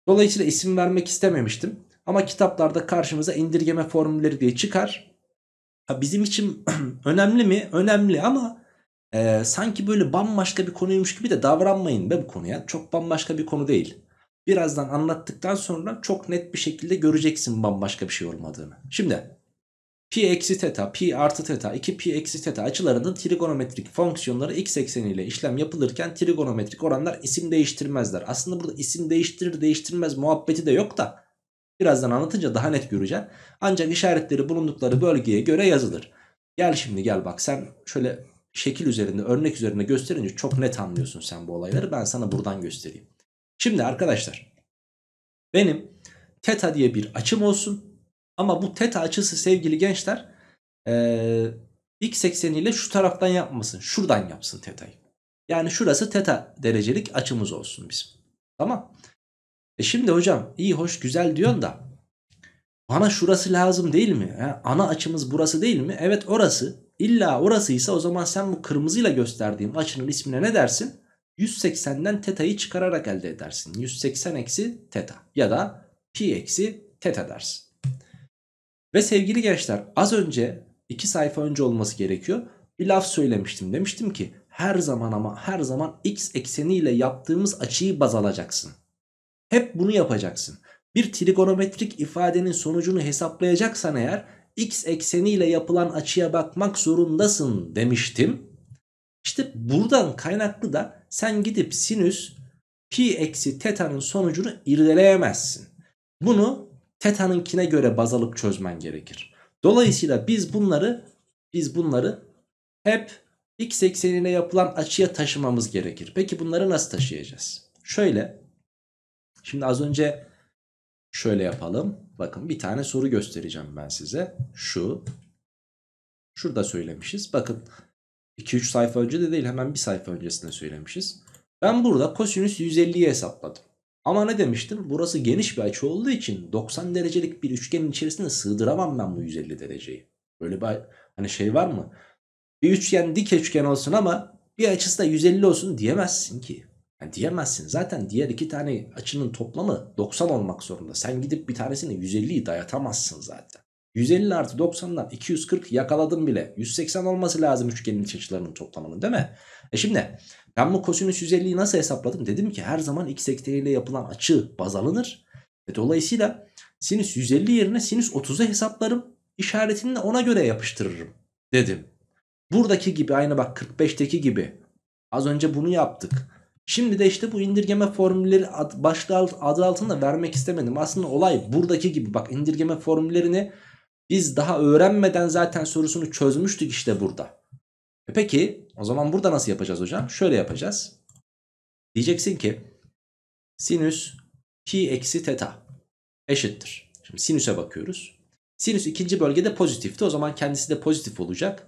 Dolayısıyla isim vermek istememiştim. Ama kitaplarda karşımıza indirgeme formülleri diye çıkar. Ha bizim için önemli mi? Önemli ama e, sanki böyle bambaşka bir konuymuş gibi de davranmayın be bu konuya. Çok bambaşka bir konu değil. Birazdan anlattıktan sonra çok net bir şekilde göreceksin bambaşka bir şey olmadığını. Şimdi pi eksi teta, pi artı teta, 2 pi eksi teta açılarının trigonometrik fonksiyonları x ekseniyle işlem yapılırken trigonometrik oranlar isim değiştirmezler. Aslında burada isim değiştirir değiştirmez muhabbeti de yok da birazdan anlatınca daha net göreceksin. Ancak işaretleri bulundukları bölgeye göre yazılır. Gel şimdi gel bak sen şöyle şekil üzerinde örnek üzerinde gösterince çok net anlıyorsun sen bu olayları. Ben sana buradan göstereyim. Şimdi arkadaşlar benim teta diye bir açım olsun ama bu teta açısı sevgili gençler e, x ekseniyle şu taraftan yapmasın. Şuradan yapsın teta'yı. Yani şurası teta derecelik açımız olsun bizim. Tamam. E şimdi hocam iyi hoş güzel diyorsun da bana şurası lazım değil mi? He? Ana açımız burası değil mi? Evet orası. İlla orasıysa o zaman sen bu kırmızıyla gösterdiğim açının ismine ne dersin? 180'den teta'yı çıkararak elde edersin. 180 eksi teta ya da pi eksi teta dersin. Ve sevgili gençler az önce 2 sayfa önce olması gerekiyor. Bir laf söylemiştim. Demiştim ki her zaman ama her zaman x ekseniyle yaptığımız açıyı baz alacaksın. Hep bunu yapacaksın. Bir trigonometrik ifadenin sonucunu hesaplayacaksan eğer x ekseniyle yapılan açıya bakmak zorundasın demiştim. İşte buradan kaynaklı da sen gidip sinüs pi eksi teta'nın sonucunu irdeleyemezsin. Bunu Teta'nınkine göre baz alıp çözmen gerekir. Dolayısıyla biz bunları biz bunları hep x eksenine yapılan açıya taşımamız gerekir. Peki bunları nasıl taşıyacağız? Şöyle. Şimdi az önce şöyle yapalım. Bakın bir tane soru göstereceğim ben size. Şu. Şurada söylemişiz. Bakın 2-3 sayfa önce de değil hemen bir sayfa öncesinde söylemişiz. Ben burada kosinüs 150'yi hesapladım. Ama ne demiştim? Burası geniş bir açı olduğu için 90 derecelik bir üçgenin içerisine sığdıramam ben bu 150 dereceyi. Böyle bir hani şey var mı? Bir üçgen dik üçgen olsun ama bir açısı da 150 olsun diyemezsin ki. Yani diyemezsin. Zaten diğer iki tane açının toplamı 90 olmak zorunda. Sen gidip bir tanesini 150'yi dayatamazsın zaten. 150 artı 90'dan 240 yakaladım bile. 180 olması lazım üçgenin iç açılarının toplamının değil mi? E şimdi ben bu kosinüs 150'yi nasıl hesapladım? Dedim ki her zaman x ekseniyle yapılan açı baz alınır. Ve dolayısıyla sinüs 150 yerine sinüs 30'u hesaplarım. İşaretini de ona göre yapıştırırım dedim. Buradaki gibi aynı bak 45'teki gibi. Az önce bunu yaptık. Şimdi de işte bu indirgeme formülleri ad, başlığı alt, adı altında vermek istemedim. Aslında olay buradaki gibi bak indirgeme formüllerini biz daha öğrenmeden zaten sorusunu çözmüştük işte burada. E peki o zaman burada nasıl yapacağız hocam? Şöyle yapacağız. Diyeceksin ki sinüs pi eksi teta eşittir. Şimdi sinüse bakıyoruz. Sinüs ikinci bölgede pozitifti. O zaman kendisi de pozitif olacak.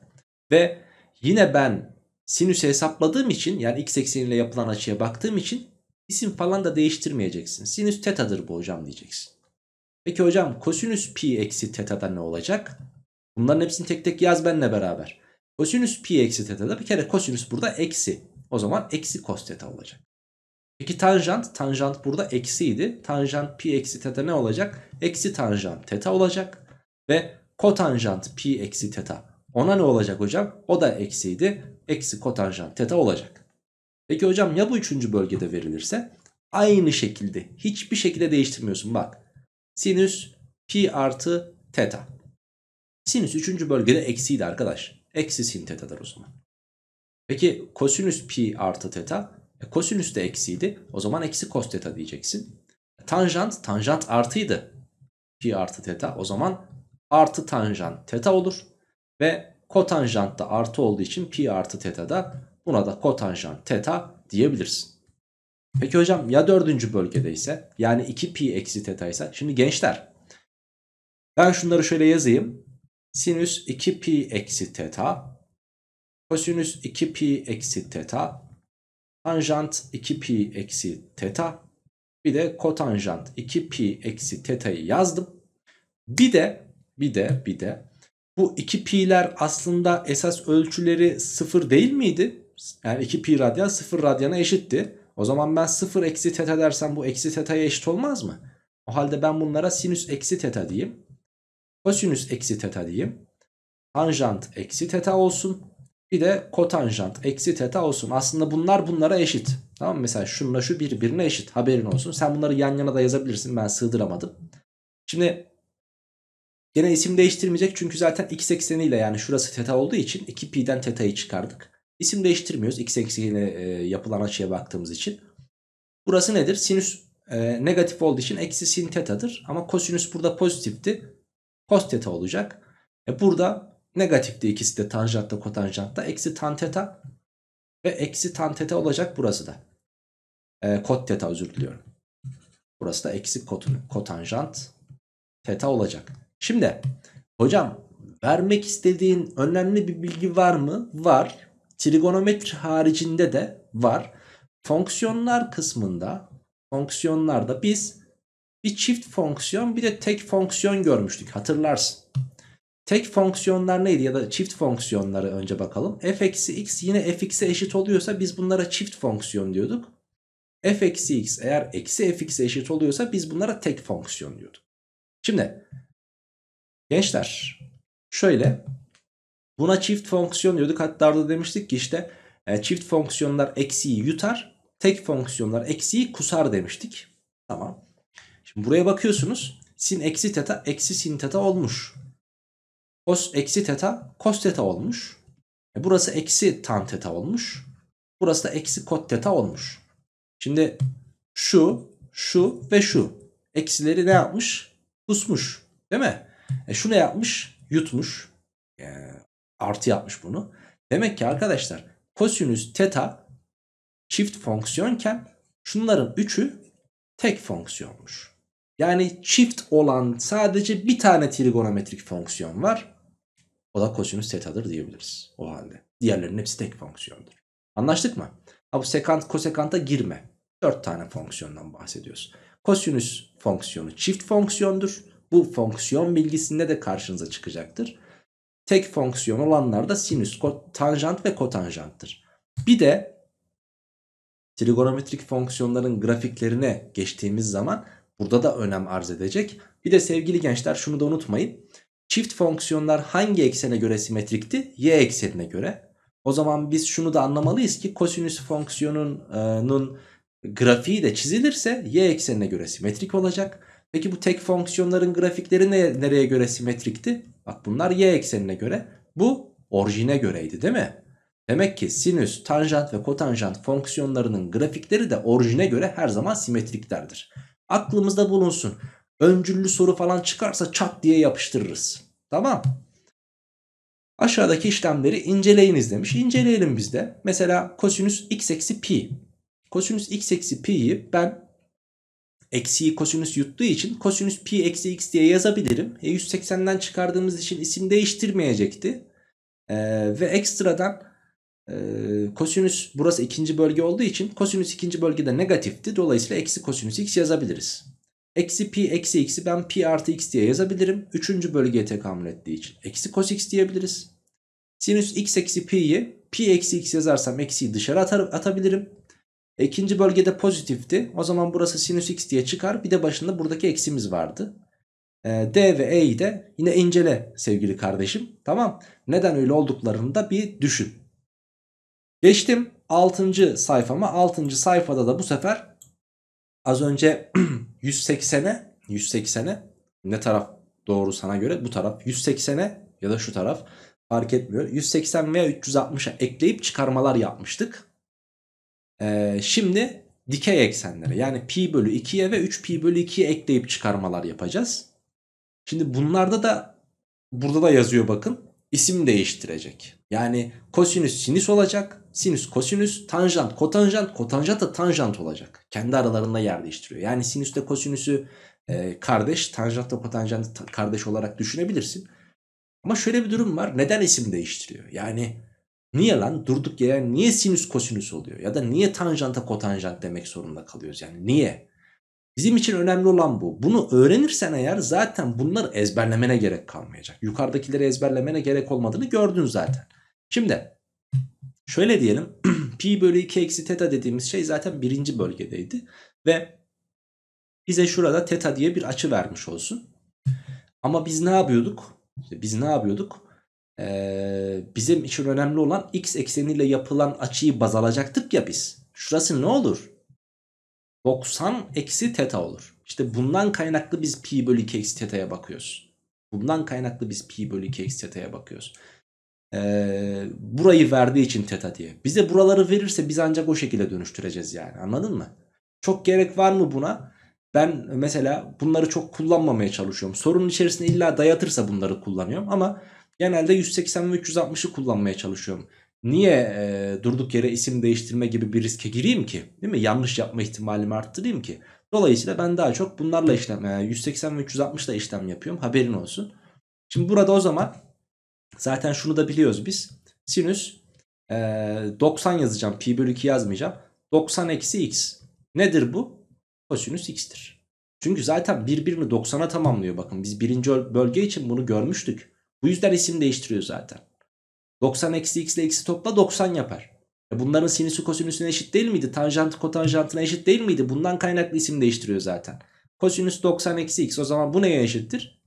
Ve yine ben sinüsü hesapladığım için yani x ekseniyle yapılan açıya baktığım için isim falan da değiştirmeyeceksin. Sinüs tetadır bu hocam diyeceksin. Peki hocam kosinüs pi eksi teta'da ne olacak? Bunların hepsini tek tek yaz benimle beraber. Kosinüs pi eksi teta'da bir kere kosinüs burada eksi. O zaman eksi cos teta olacak. Peki tanjant? Tanjant burada eksiydi. Tanjant pi eksi teta ne olacak? Eksi tanjant teta olacak. Ve kotanjant pi eksi teta. Ona ne olacak hocam? O da eksiydi. Eksi kotanjant teta olacak. Peki hocam ya bu üçüncü bölgede verilirse? Aynı şekilde. Hiçbir şekilde değiştirmiyorsun. Bak. Sinüs pi artı teta. Sinüs üçüncü bölgede eksiydi arkadaş. Eksi sin tetadır o zaman. Peki kosinüs pi artı teta. E, kosinüs de eksiydi. O zaman eksi kos teta diyeceksin. E, tanjant, tanjant artıydı. Pi artı teta. O zaman artı tanjant teta olur. Ve kotanjant da artı olduğu için pi artı teta da buna da kotanjant teta diyebilirsin. Peki hocam ya dördüncü bölgede ise yani 2 pi eksi teta ise şimdi gençler ben şunları şöyle yazayım Sinüs 2 pi eksi teta. Kosinüs 2 pi eksi teta. Tanjant 2 pi eksi teta. Bir de kotanjant 2 pi eksi teta'yı yazdım. Bir de bir de bir de bu 2 pi'ler aslında esas ölçüleri 0 değil miydi? Yani 2 pi radyan 0 radyana eşitti. O zaman ben 0 eksi teta dersem bu eksi teta'ya eşit olmaz mı? O halde ben bunlara sinüs eksi teta diyeyim. Kosinüs eksi teta diyeyim. Tanjant eksi teta olsun. Bir de kotanjant eksi teta olsun. Aslında bunlar bunlara eşit. Tamam mı? Mesela şununla şu birbirine eşit. Haberin olsun. Sen bunları yan yana da yazabilirsin. Ben sığdıramadım. Şimdi gene isim değiştirmeyecek. Çünkü zaten x ekseniyle yani şurası teta olduğu için 2pi'den teta'yı çıkardık. İsim değiştirmiyoruz. X ekseniyle e, yapılan açıya baktığımız için. Burası nedir? Sinüs e, negatif olduğu için eksi sin teta'dır. Ama kosinüs burada pozitifti cos teta olacak. E burada negatifti ikisi de tanjantta kotanjantta. Eksi tan teta ve eksi tan teta olacak burası da. E, kot teta özür diliyorum. Burası da eksi kotun, kotanjant teta olacak. Şimdi hocam vermek istediğin önemli bir bilgi var mı? Var. Trigonometri haricinde de var. Fonksiyonlar kısmında fonksiyonlarda biz bir çift fonksiyon bir de tek fonksiyon görmüştük hatırlarsın. Tek fonksiyonlar neydi ya da çift fonksiyonları önce bakalım. f eksi x yine f x'e eşit oluyorsa biz bunlara çift fonksiyon diyorduk. f eksi x eğer eksi f x'e eşit oluyorsa biz bunlara tek fonksiyon diyorduk. Şimdi gençler şöyle buna çift fonksiyon diyorduk. Hatta da demiştik ki işte e, çift fonksiyonlar eksiyi yutar tek fonksiyonlar eksiyi kusar demiştik. Tamam. Şimdi buraya bakıyorsunuz. Sin eksi teta eksi sin teta olmuş. Kos eksi teta cos teta olmuş. E burası eksi tan teta olmuş. Burası da eksi kot teta olmuş. Şimdi şu, şu ve şu. Eksileri ne yapmış? Kusmuş. Değil mi? E şu ne yapmış? Yutmuş. E, artı yapmış bunu. Demek ki arkadaşlar kosinüs teta çift fonksiyonken şunların üçü tek fonksiyonmuş. Yani çift olan sadece bir tane trigonometrik fonksiyon var. O da kosinüs tetadır diyebiliriz o halde. Diğerlerinin hepsi tek fonksiyondur. Anlaştık mı? Ha bu sekant kosekanta girme. 4 tane fonksiyondan bahsediyoruz. Kosinüs fonksiyonu çift fonksiyondur. Bu fonksiyon bilgisinde de karşınıza çıkacaktır. Tek fonksiyon olanlar da sinüs, tanjant ve kotanjanttır. Bir de trigonometrik fonksiyonların grafiklerine geçtiğimiz zaman Burada da önem arz edecek. Bir de sevgili gençler şunu da unutmayın. Çift fonksiyonlar hangi eksene göre simetrikti? Y eksenine göre. O zaman biz şunu da anlamalıyız ki kosinüs fonksiyonunun grafiği de çizilirse y eksenine göre simetrik olacak. Peki bu tek fonksiyonların grafikleri ne, nereye göre simetrikti? Bak bunlar y eksenine göre. Bu orijine göreydi değil mi? Demek ki sinüs, tanjant ve kotanjant fonksiyonlarının grafikleri de orijine göre her zaman simetriklerdir. Aklımızda bulunsun. Öncüllü soru falan çıkarsa çat diye yapıştırırız. Tamam. Aşağıdaki işlemleri inceleyiniz demiş. İnceleyelim biz de. Mesela kosinüs x eksi pi. Kosinüs x eksi pi'yi ben eksiyi kosinüs yuttuğu için kosinüs pi eksi x diye yazabilirim. E 180'den çıkardığımız için isim değiştirmeyecekti. Ee, ve ekstradan e, kosinüs burası ikinci bölge olduğu için kosinüs ikinci bölgede negatifti. Dolayısıyla eksi kosinüs x yazabiliriz. Eksi pi eksi x'i ben pi artı x diye yazabilirim. Üçüncü bölgeye tekamül ettiği için. Eksi cos x diyebiliriz. Sinüs x eksi pi'yi pi eksi x yazarsam eksiyi dışarı atar, atabilirim. E, ikinci bölgede pozitifti. O zaman burası sinüs x diye çıkar. Bir de başında buradaki eksimiz vardı. E, D ve E'yi de yine incele sevgili kardeşim. Tamam. Neden öyle olduklarını da bir düşün. Geçtim 6. sayfama. 6. sayfada da bu sefer az önce 180'e 180'e ne taraf doğru sana göre? Bu taraf 180'e ya da şu taraf fark etmiyor. 180 veya 360'a ekleyip çıkarmalar yapmıştık. Ee, şimdi dikey eksenlere yani pi bölü 2'ye ve 3 pi bölü 2'ye ekleyip çıkarmalar yapacağız. Şimdi bunlarda da burada da yazıyor bakın isim değiştirecek. Yani kosinüs sinüs olacak. Sinüs kosinüs, tanjant kotanjant, kotanjant da tanjant olacak. Kendi aralarında yer değiştiriyor. Yani sinüste kosinüsü e, kardeş, tanjant da kotanjant kardeş olarak düşünebilirsin. Ama şöyle bir durum var. Neden isim değiştiriyor? Yani niye lan durduk yere niye sinüs kosinüs oluyor? Ya da niye tanjanta kotanjant demek zorunda kalıyoruz? Yani niye? Bizim için önemli olan bu. Bunu öğrenirsen eğer zaten bunları ezberlemene gerek kalmayacak. Yukarıdakileri ezberlemene gerek olmadığını gördün zaten. Şimdi şöyle diyelim. pi bölü 2 eksi teta dediğimiz şey zaten birinci bölgedeydi. Ve bize şurada teta diye bir açı vermiş olsun. Ama biz ne yapıyorduk? biz ne yapıyorduk? Ee, bizim için önemli olan x ekseniyle yapılan açıyı baz alacaktık ya biz. Şurası ne olur? 90 eksi teta olur. İşte bundan kaynaklı biz pi bölü 2 eksi teta'ya bakıyoruz. Bundan kaynaklı biz pi bölü 2 eksi teta'ya bakıyoruz. Ee, burayı verdiği için teta diye. Bize buraları verirse biz ancak o şekilde dönüştüreceğiz yani anladın mı? Çok gerek var mı buna? Ben mesela bunları çok kullanmamaya çalışıyorum. Sorunun içerisinde illa dayatırsa bunları kullanıyorum ama genelde 180 ve 360'ı kullanmaya çalışıyorum niye e, durduk yere isim değiştirme gibi bir riske gireyim ki? Değil mi? Yanlış yapma ihtimalimi arttırayım ki. Dolayısıyla ben daha çok bunlarla işlem, e, yani 180 ve 360 ile işlem yapıyorum. Haberin olsun. Şimdi burada o zaman zaten şunu da biliyoruz biz. Sinüs e, 90 yazacağım. Pi bölü 2 yazmayacağım. 90 eksi x. Nedir bu? Kosinüs x'tir. Çünkü zaten birbirini 90'a tamamlıyor. Bakın biz birinci bölge için bunu görmüştük. Bu yüzden isim değiştiriyor zaten. 90 eksi x ile x'i topla 90 yapar. E bunların sinüsü kosinüsüne eşit değil miydi? Tanjantı kotanjantına eşit değil miydi? Bundan kaynaklı isim değiştiriyor zaten. Kosinüs 90 eksi x o zaman bu neye eşittir?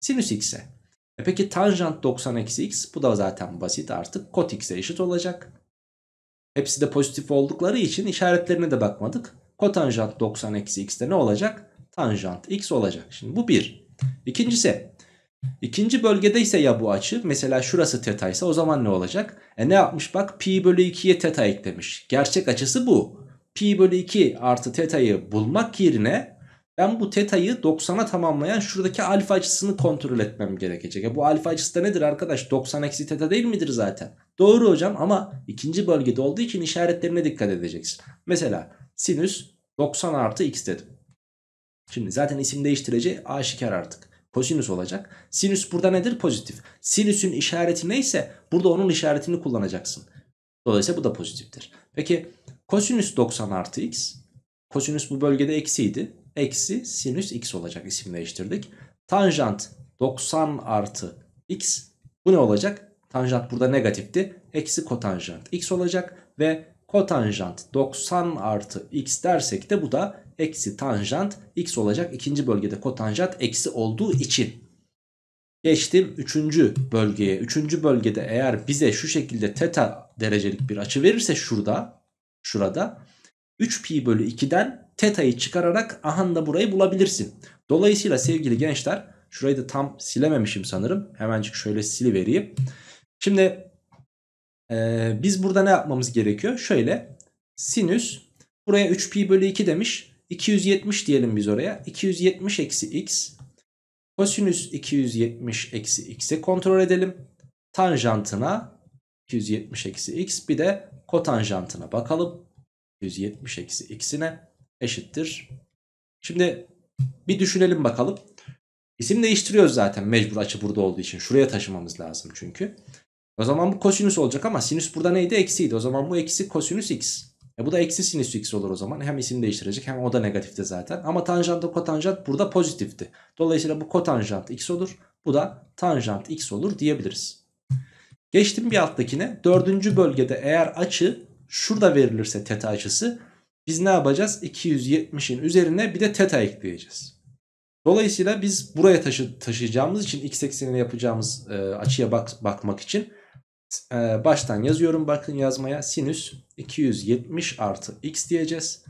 Sinüs x'e. E peki tanjant 90 eksi x bu da zaten basit artık kot x'e eşit olacak. Hepsi de pozitif oldukları için işaretlerine de bakmadık. Kotanjant 90 eksi x'te ne olacak? Tanjant x olacak. Şimdi bu bir. İkincisi İkinci bölgede ise ya bu açı mesela şurası teta ise o zaman ne olacak? E ne yapmış bak pi bölü 2'ye teta eklemiş. Gerçek açısı bu. Pi bölü 2 artı teta'yı bulmak yerine ben bu teta'yı 90'a tamamlayan şuradaki alfa açısını kontrol etmem gerekecek. E bu alfa açısı da nedir arkadaş? 90 eksi teta değil midir zaten? Doğru hocam ama ikinci bölgede olduğu için işaretlerine dikkat edeceksin. Mesela sinüs 90 artı x dedim. Şimdi zaten isim değiştireceği aşikar artık. Kosinüs olacak. Sinüs burada nedir? Pozitif. Sinüsün işareti neyse burada onun işaretini kullanacaksın. Dolayısıyla bu da pozitiftir. Peki kosinüs 90 artı x. Kosinüs bu bölgede eksiydi. Eksi sinüs x olacak isim değiştirdik. Tanjant 90 artı x. Bu ne olacak? Tanjant burada negatifti. Eksi kotanjant x olacak. Ve kotanjant 90 artı x dersek de bu da eksi tanjant x olacak. İkinci bölgede kotanjant eksi olduğu için. Geçtim üçüncü bölgeye. Üçüncü bölgede eğer bize şu şekilde teta derecelik bir açı verirse şurada, şurada 3 pi bölü 2'den teta'yı çıkararak ahanda burayı bulabilirsin. Dolayısıyla sevgili gençler şurayı da tam silememişim sanırım. Hemencik şöyle silivereyim. Şimdi e, biz burada ne yapmamız gerekiyor? Şöyle sinüs buraya 3 pi bölü 2 demiş. 270 diyelim biz oraya. 270 eksi x. Kosinüs 270 eksi x'i kontrol edelim. Tanjantına 270 eksi x bir de kotanjantına bakalım. 270 eksi x'ine eşittir. Şimdi bir düşünelim bakalım. İsim değiştiriyoruz zaten mecbur açı burada olduğu için. Şuraya taşımamız lazım çünkü. O zaman bu kosinüs olacak ama sinüs burada neydi? Eksiydi. O zaman bu eksi kosinüs x. E bu da eksi sinüs x olur o zaman. Hem isim değiştirecek hem o da negatifti zaten. Ama tanjant da kotanjant burada pozitifti. Dolayısıyla bu kotanjant x olur. Bu da tanjant x olur diyebiliriz. Geçtim bir alttakine. Dördüncü bölgede eğer açı şurada verilirse teta açısı biz ne yapacağız? 270'in üzerine bir de teta ekleyeceğiz. Dolayısıyla biz buraya taşı taşıyacağımız için x eksenine yapacağımız e, açıya bak bakmak için e, baştan yazıyorum bakın yazmaya sinüs 270 artı x diyeceğiz.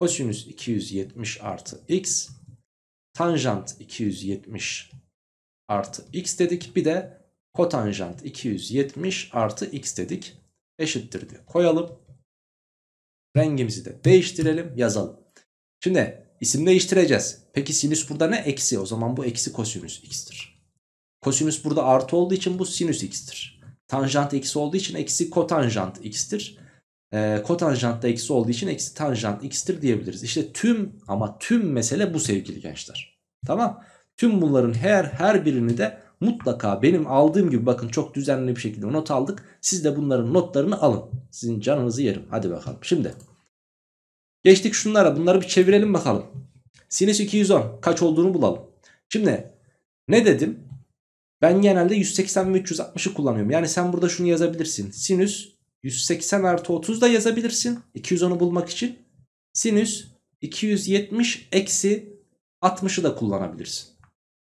Kosinüs 270 artı x. Tanjant 270 artı x dedik. Bir de kotanjant 270 artı x dedik. Eşittir diye koyalım. Rengimizi de değiştirelim yazalım. Şimdi isim değiştireceğiz. Peki sinüs burada ne? Eksi. O zaman bu eksi kosinüs x'tir. Kosinüs burada artı olduğu için bu sinüs x'tir. Tanjant eksi olduğu için eksi kotanjant x'tir. E, ee, kotanjant da eksi olduğu için eksi tanjant x'tir diyebiliriz. İşte tüm ama tüm mesele bu sevgili gençler. Tamam. Tüm bunların her her birini de mutlaka benim aldığım gibi bakın çok düzenli bir şekilde not aldık. Siz de bunların notlarını alın. Sizin canınızı yerim. Hadi bakalım. Şimdi geçtik şunlara. Bunları bir çevirelim bakalım. Sinüs 210 kaç olduğunu bulalım. Şimdi ne dedim? Ben genelde 180 ve 360'ı kullanıyorum. Yani sen burada şunu yazabilirsin. Sinüs 180 artı 30 da yazabilirsin. 210'u bulmak için. Sinüs 270 eksi 60'ı da kullanabilirsin.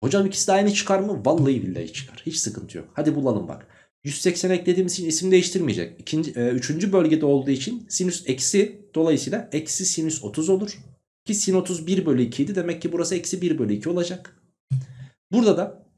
Hocam ikisi de aynı çıkar mı? Vallahi billahi çıkar. Hiç sıkıntı yok. Hadi bulalım bak. 180 eklediğimiz için isim değiştirmeyecek. İkinci, e, üçüncü bölgede olduğu için sinüs eksi dolayısıyla eksi sinüs 30 olur. Ki sin 30 1 bölü 2 idi. Demek ki burası eksi 1 bölü 2 olacak. Burada da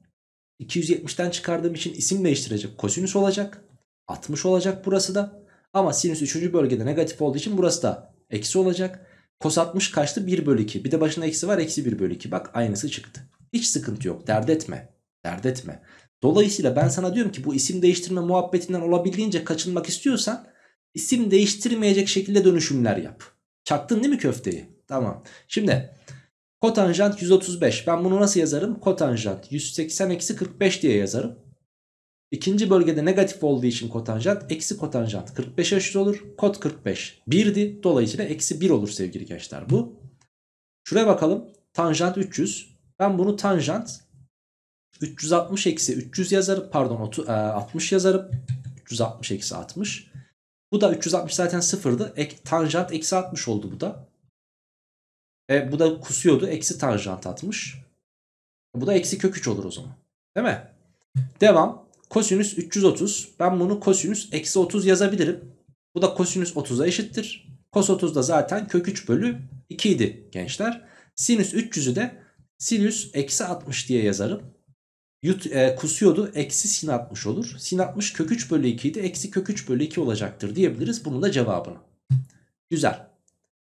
270'ten çıkardığım için isim değiştirecek. Kosinüs olacak. 60 olacak burası da. Ama sinüs 3. bölgede negatif olduğu için burası da eksi olacak. Kos 60 kaçtı? 1 bölü 2. Bir de başında eksi var. Eksi 1 bölü 2. Bak aynısı çıktı. Hiç sıkıntı yok. Dert etme. Dert etme. Dolayısıyla ben sana diyorum ki bu isim değiştirme muhabbetinden olabildiğince kaçınmak istiyorsan isim değiştirmeyecek şekilde dönüşümler yap. Çaktın değil mi köfteyi? Tamam. Şimdi Kotanjant 135. Ben bunu nasıl yazarım? Kotanjant 180 eksi 45 diye yazarım. İkinci bölgede negatif olduğu için kotanjant eksi kotanjant 45'e eşit olur. Kot 45 1'di. Dolayısıyla eksi 1 olur sevgili gençler bu. Şuraya bakalım. Tanjant 300. Ben bunu tanjant 360 eksi 300 yazarım. Pardon 60 e, yazarım. 360 eksi 60. Bu da 360 zaten sıfırdı. tanjant eksi 60 oldu bu da. E, bu da kusuyordu. Eksi tanjant atmış. Bu da eksi kök 3 olur o zaman. Değil mi? Devam. Kosinüs 330. Ben bunu kosinüs eksi 30 yazabilirim. Bu da kosinüs 30'a eşittir. Kos 30 da zaten kök 3 bölü 2 idi gençler. Sinüs 300'ü de sinüs eksi 60 diye yazarım. Yut, e, kusuyordu eksi sin 60 olur. Sin 60 kök 3 bölü 2 idi. Eksi kök 3 bölü 2 olacaktır diyebiliriz. Bunun da cevabını. Güzel.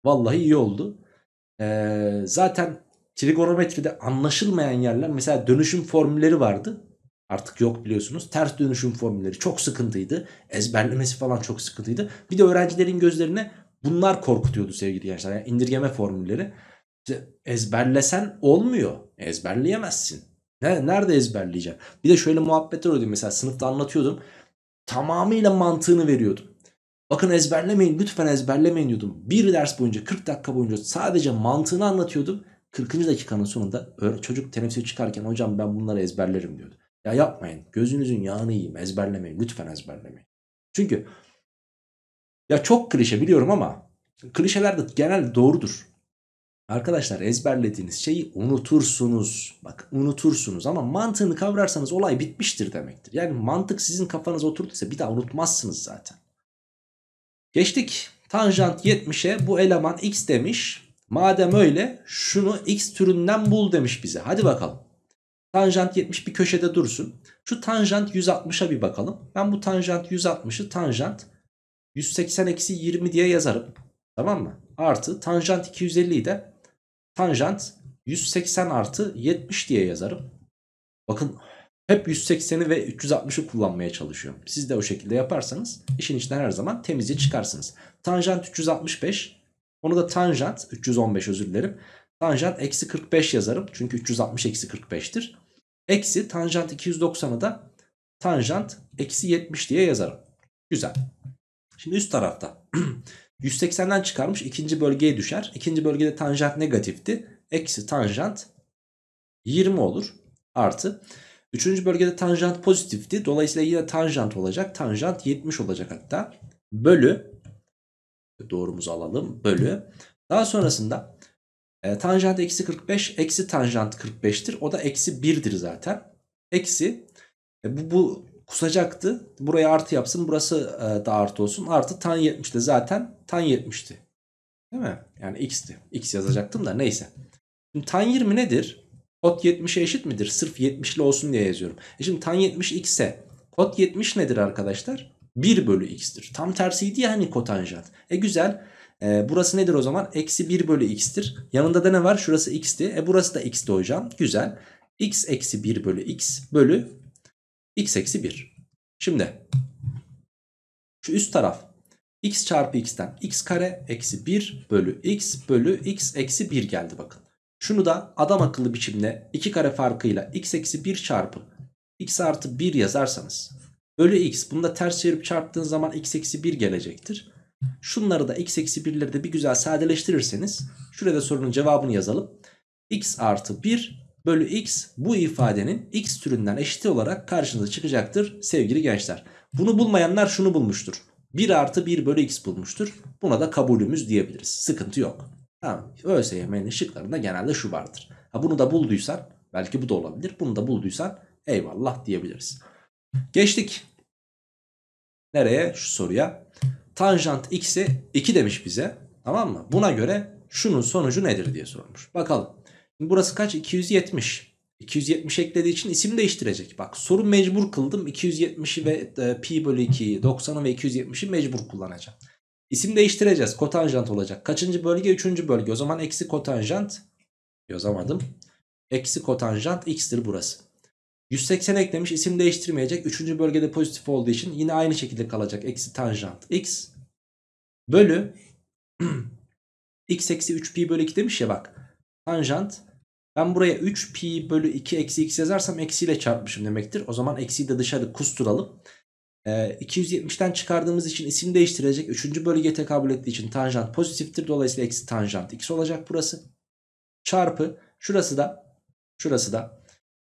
Vallahi iyi oldu. Ee, zaten trigonometride anlaşılmayan yerler mesela dönüşüm formülleri vardı. Artık yok biliyorsunuz. Ters dönüşüm formülleri çok sıkıntıydı. Ezberlemesi falan çok sıkıntıydı. Bir de öğrencilerin gözlerine bunlar korkutuyordu sevgili gençler. Yani indirgeme formülleri. ezberlesen olmuyor. Ezberleyemezsin. nerede ezberleyeceğim? Bir de şöyle muhabbetler oluyordu. Mesela sınıfta anlatıyordum. Tamamıyla mantığını veriyordum. Bakın ezberlemeyin lütfen ezberlemeyin diyordum. Bir ders boyunca 40 dakika boyunca sadece mantığını anlatıyordum. 40. dakikanın sonunda çocuk teneffüse çıkarken hocam ben bunları ezberlerim diyordu. Ya yapmayın gözünüzün yağını yiyeyim ezberlemeyin lütfen ezberlemeyin. Çünkü ya çok klişe biliyorum ama klişeler de genel doğrudur. Arkadaşlar ezberlediğiniz şeyi unutursunuz. Bak unutursunuz ama mantığını kavrarsanız olay bitmiştir demektir. Yani mantık sizin kafanıza oturduysa bir daha unutmazsınız zaten. Geçtik. Tanjant 70'e bu eleman x demiş. Madem öyle şunu x türünden bul demiş bize. Hadi bakalım. Tanjant 70 bir köşede dursun. Şu tanjant 160'a bir bakalım. Ben bu tanjant 160'ı tanjant 180-20 diye yazarım. Tamam mı? Artı tanjant 250'yi de tanjant 180 artı 70 diye yazarım. Bakın hep 180'i ve 360'ı kullanmaya çalışıyor. Siz de o şekilde yaparsanız işin içinden her zaman temizce çıkarsınız. Tanjant 365 onu da tanjant 315 özür dilerim. Tanjant eksi 45 yazarım çünkü 360 eksi 45'tir. Eksi tanjant 290'ı da tanjant eksi 70 diye yazarım. Güzel. Şimdi üst tarafta 180'den çıkarmış ikinci bölgeye düşer. İkinci bölgede tanjant negatifti. Eksi tanjant 20 olur artı Üçüncü bölgede tanjant pozitifti. Dolayısıyla yine tanjant olacak. Tanjant 70 olacak hatta. Bölü. Doğrumuzu alalım. Bölü. Daha sonrasında e, tanjant eksi 45. Eksi tanjant 45'tir. O da eksi 1'dir zaten. Eksi. E, bu, bu kusacaktı. Buraya artı yapsın. Burası e, da artı olsun. Artı tan 70'ti zaten. Tan 70'ti. Değil mi? Yani x'ti. X yazacaktım da neyse. Şimdi tan 20 nedir? Kod 70'e eşit midir? Sırf 70'li olsun diye yazıyorum. E şimdi tan 70 x ise kod 70 nedir arkadaşlar? 1 bölü x'tir. Tam tersiydi ya hani kotanjant. E güzel. E, burası nedir o zaman? Eksi 1 bölü x'tir. Yanında da ne var? Şurası x'ti. E burası da x'ti hocam. Güzel. x eksi 1 bölü x bölü x eksi 1. Şimdi şu üst taraf x çarpı x'ten x kare eksi 1 bölü x bölü x eksi 1 geldi bakın. Şunu da adam akıllı biçimde iki kare farkıyla x eksi 1 çarpı x artı 1 yazarsanız bölü x bunu da ters çevirip çarptığın zaman x eksi 1 gelecektir. Şunları da x eksi 1'leri de bir güzel sadeleştirirseniz şurada sorunun cevabını yazalım. x artı 1 bölü x bu ifadenin x türünden eşit olarak karşınıza çıkacaktır sevgili gençler. Bunu bulmayanlar şunu bulmuştur. 1 artı 1 bölü x bulmuştur. Buna da kabulümüz diyebiliriz. Sıkıntı yok. Tamam. ÖSYM'nin şıklarında genelde şu vardır. Ha bunu da bulduysan belki bu da olabilir. Bunu da bulduysan eyvallah diyebiliriz. Geçtik. Nereye? Şu soruya. Tanjant x'i 2 demiş bize. Tamam mı? Buna göre şunun sonucu nedir diye sormuş. Bakalım. Şimdi burası kaç? 270. 270 eklediği için isim değiştirecek. Bak soru mecbur kıldım. 270'i ve e, pi bölü 2'yi 90'ı ve 270'i mecbur kullanacağım. İsim değiştireceğiz. Kotanjant olacak. Kaçıncı bölge? Üçüncü bölge. O zaman eksi kotanjant. Yazamadım. Eksi kotanjant x'tir burası. 180 eklemiş isim değiştirmeyecek. Üçüncü bölgede pozitif olduğu için yine aynı şekilde kalacak. Eksi tanjant x bölü x eksi 3pi bölü 2 demiş ya bak. Tanjant ben buraya 3pi bölü 2 eksi x yazarsam eksiyle çarpmışım demektir. O zaman eksiyi de dışarı kusturalım. 270'ten ee, çıkardığımız için isim değiştirecek. Üçüncü bölgeye tekabül ettiği için tanjant pozitiftir. Dolayısıyla eksi tanjant x olacak burası. Çarpı şurası da şurası da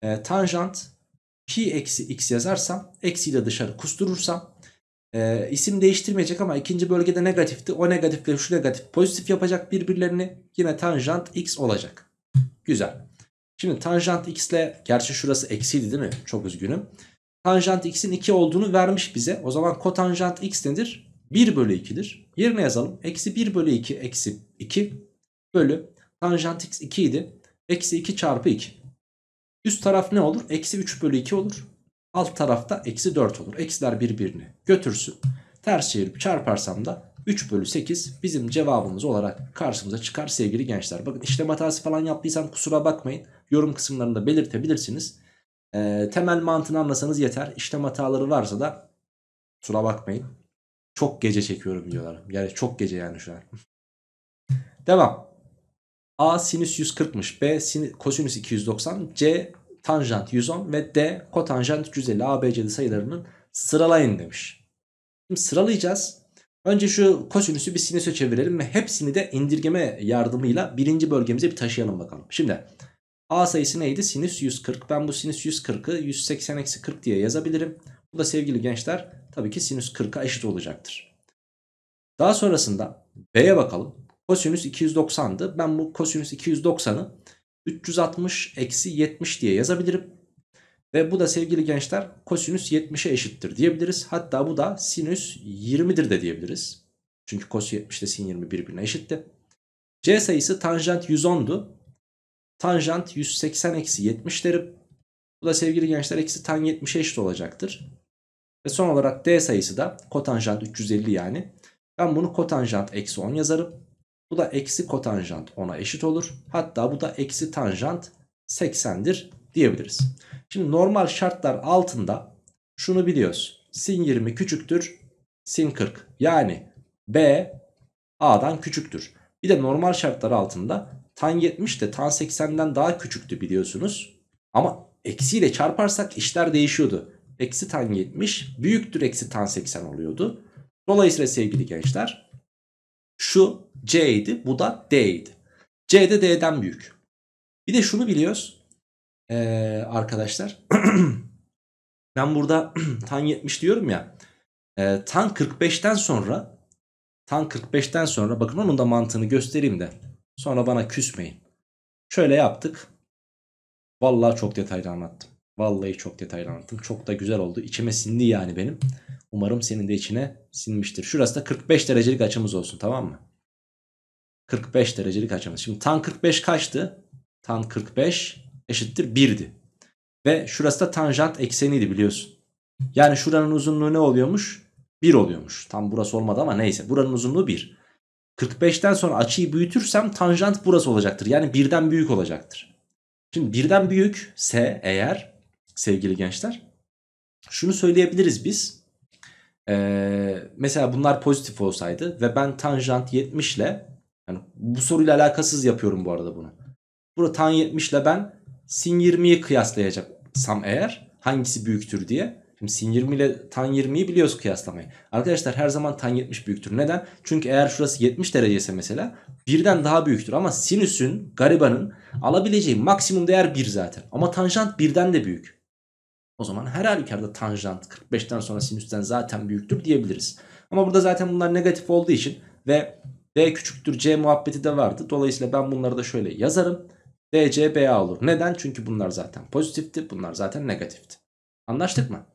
e, tanjant pi eksi x yazarsam eksiyi de dışarı kusturursam e, isim değiştirmeyecek ama ikinci bölgede negatifti. O negatifle şu negatif pozitif yapacak birbirlerini. Yine tanjant x olacak. Güzel. Şimdi tanjant x ile gerçi şurası eksiydi değil mi? Çok üzgünüm tanjant x'in 2 olduğunu vermiş bize. O zaman kotanjant x nedir? 1 bölü 2'dir. Yerine yazalım. Eksi 1 bölü 2 eksi 2 bölü tanjant x 2 idi. Eksi 2 çarpı 2. Üst taraf ne olur? Eksi 3 bölü 2 olur. Alt tarafta eksi 4 olur. Eksiler birbirini götürsün. Ters çevirip çarparsam da 3 bölü 8 bizim cevabımız olarak karşımıza çıkar sevgili gençler. Bakın işlem hatası falan yaptıysam kusura bakmayın. Yorum kısımlarında belirtebilirsiniz. E, temel mantığını anlasanız yeter. İşlem hataları varsa da kusura bakmayın. Çok gece çekiyorum diyorlar. Yani çok gece yani şu an. Devam. A sinüs 140'mış. B sin kosinüs 290. C tanjant 110 ve D kotanjant 350 ABC'li sayılarının sıralayın demiş. Şimdi sıralayacağız. Önce şu kosinüsü bir sinüse çevirelim ve hepsini de indirgeme yardımıyla birinci bölgemize bir taşıyalım bakalım. Şimdi A sayısı neydi? Sinüs 140. Ben bu sinüs 140'ı 180 eksi 40 diye yazabilirim. Bu da sevgili gençler tabii ki sinüs 40'a eşit olacaktır. Daha sonrasında B'ye bakalım. Kosinüs 290'dı. Ben bu kosinüs 290'ı 360 eksi 70 diye yazabilirim. Ve bu da sevgili gençler kosinüs 70'e eşittir diyebiliriz. Hatta bu da sinüs 20'dir de diyebiliriz. Çünkü kos 70 ile sin 20 birbirine eşitti. C sayısı tanjant 110'du. Tanjant 180 eksi 70 derim. Bu da sevgili gençler eksi tan 70'e eşit olacaktır. Ve son olarak D sayısı da kotanjant 350 yani. Ben bunu kotanjant eksi 10 yazarım. Bu da eksi kotanjant 10'a eşit olur. Hatta bu da eksi tanjant 80'dir diyebiliriz. Şimdi normal şartlar altında şunu biliyoruz. Sin 20 küçüktür sin 40. Yani B A'dan küçüktür. Bir de normal şartlar altında tan 70 de tan 80'den daha küçüktü biliyorsunuz. Ama eksiyle çarparsak işler değişiyordu. Eksi tan 70 büyüktür eksi tan 80 oluyordu. Dolayısıyla sevgili gençler şu C idi bu da D idi. C de D'den büyük. Bir de şunu biliyoruz ee, arkadaşlar. ben burada tan 70 diyorum ya. E, tan 45'ten sonra tan 45'ten sonra bakın onun da mantığını göstereyim de. Sonra bana küsmeyin. Şöyle yaptık. Vallahi çok detaylı anlattım. Vallahi çok detaylı anlattım. Çok da güzel oldu. İçime sindi yani benim. Umarım senin de içine sinmiştir. Şurası da 45 derecelik açımız olsun tamam mı? 45 derecelik açımız. Şimdi tan 45 kaçtı? Tan 45 eşittir 1'di. Ve şurası da tanjant ekseniydi biliyorsun. Yani şuranın uzunluğu ne oluyormuş? 1 oluyormuş. Tam burası olmadı ama neyse. Buranın uzunluğu 1. 45'ten sonra açıyı büyütürsem tanjant burası olacaktır. Yani birden büyük olacaktır. Şimdi birden büyük, büyükse eğer sevgili gençler şunu söyleyebiliriz biz. Ee, mesela bunlar pozitif olsaydı ve ben tanjant 70 ile yani bu soruyla alakasız yapıyorum bu arada bunu. Burada tan 70 ile ben sin 20'yi kıyaslayacaksam eğer hangisi büyüktür diye. Şimdi sin 20 ile tan 20'yi biliyoruz kıyaslamayı. Arkadaşlar her zaman tan 70 büyüktür. Neden? Çünkü eğer şurası 70 derecese mesela birden daha büyüktür. Ama sinüsün garibanın alabileceği maksimum değer 1 zaten. Ama tanjant birden de büyük. O zaman her halükarda tanjant 45'ten sonra sinüsten zaten büyüktür diyebiliriz. Ama burada zaten bunlar negatif olduğu için ve D küçüktür C muhabbeti de vardı. Dolayısıyla ben bunları da şöyle yazarım. D, C, B, A olur. Neden? Çünkü bunlar zaten pozitifti. Bunlar zaten negatifti. Anlaştık mı?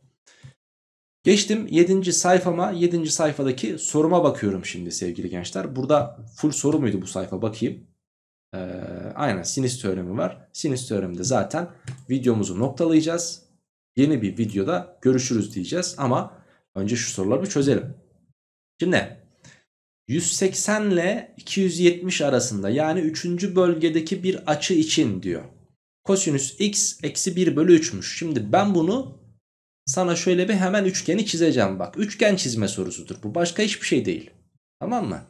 Geçtim 7. sayfama 7. sayfadaki soruma bakıyorum şimdi sevgili gençler. Burada full soru muydu bu sayfa bakayım. Ee, aynen sinüs teoremi var. Sinüs teoremi de zaten videomuzu noktalayacağız. Yeni bir videoda görüşürüz diyeceğiz ama önce şu soruları bir çözelim. Şimdi 180 ile 270 arasında yani 3. bölgedeki bir açı için diyor. Kosinüs x eksi 1 bölü 3'müş. Şimdi ben bunu sana şöyle bir hemen üçgeni çizeceğim bak. Üçgen çizme sorusudur bu. Başka hiçbir şey değil. Tamam mı?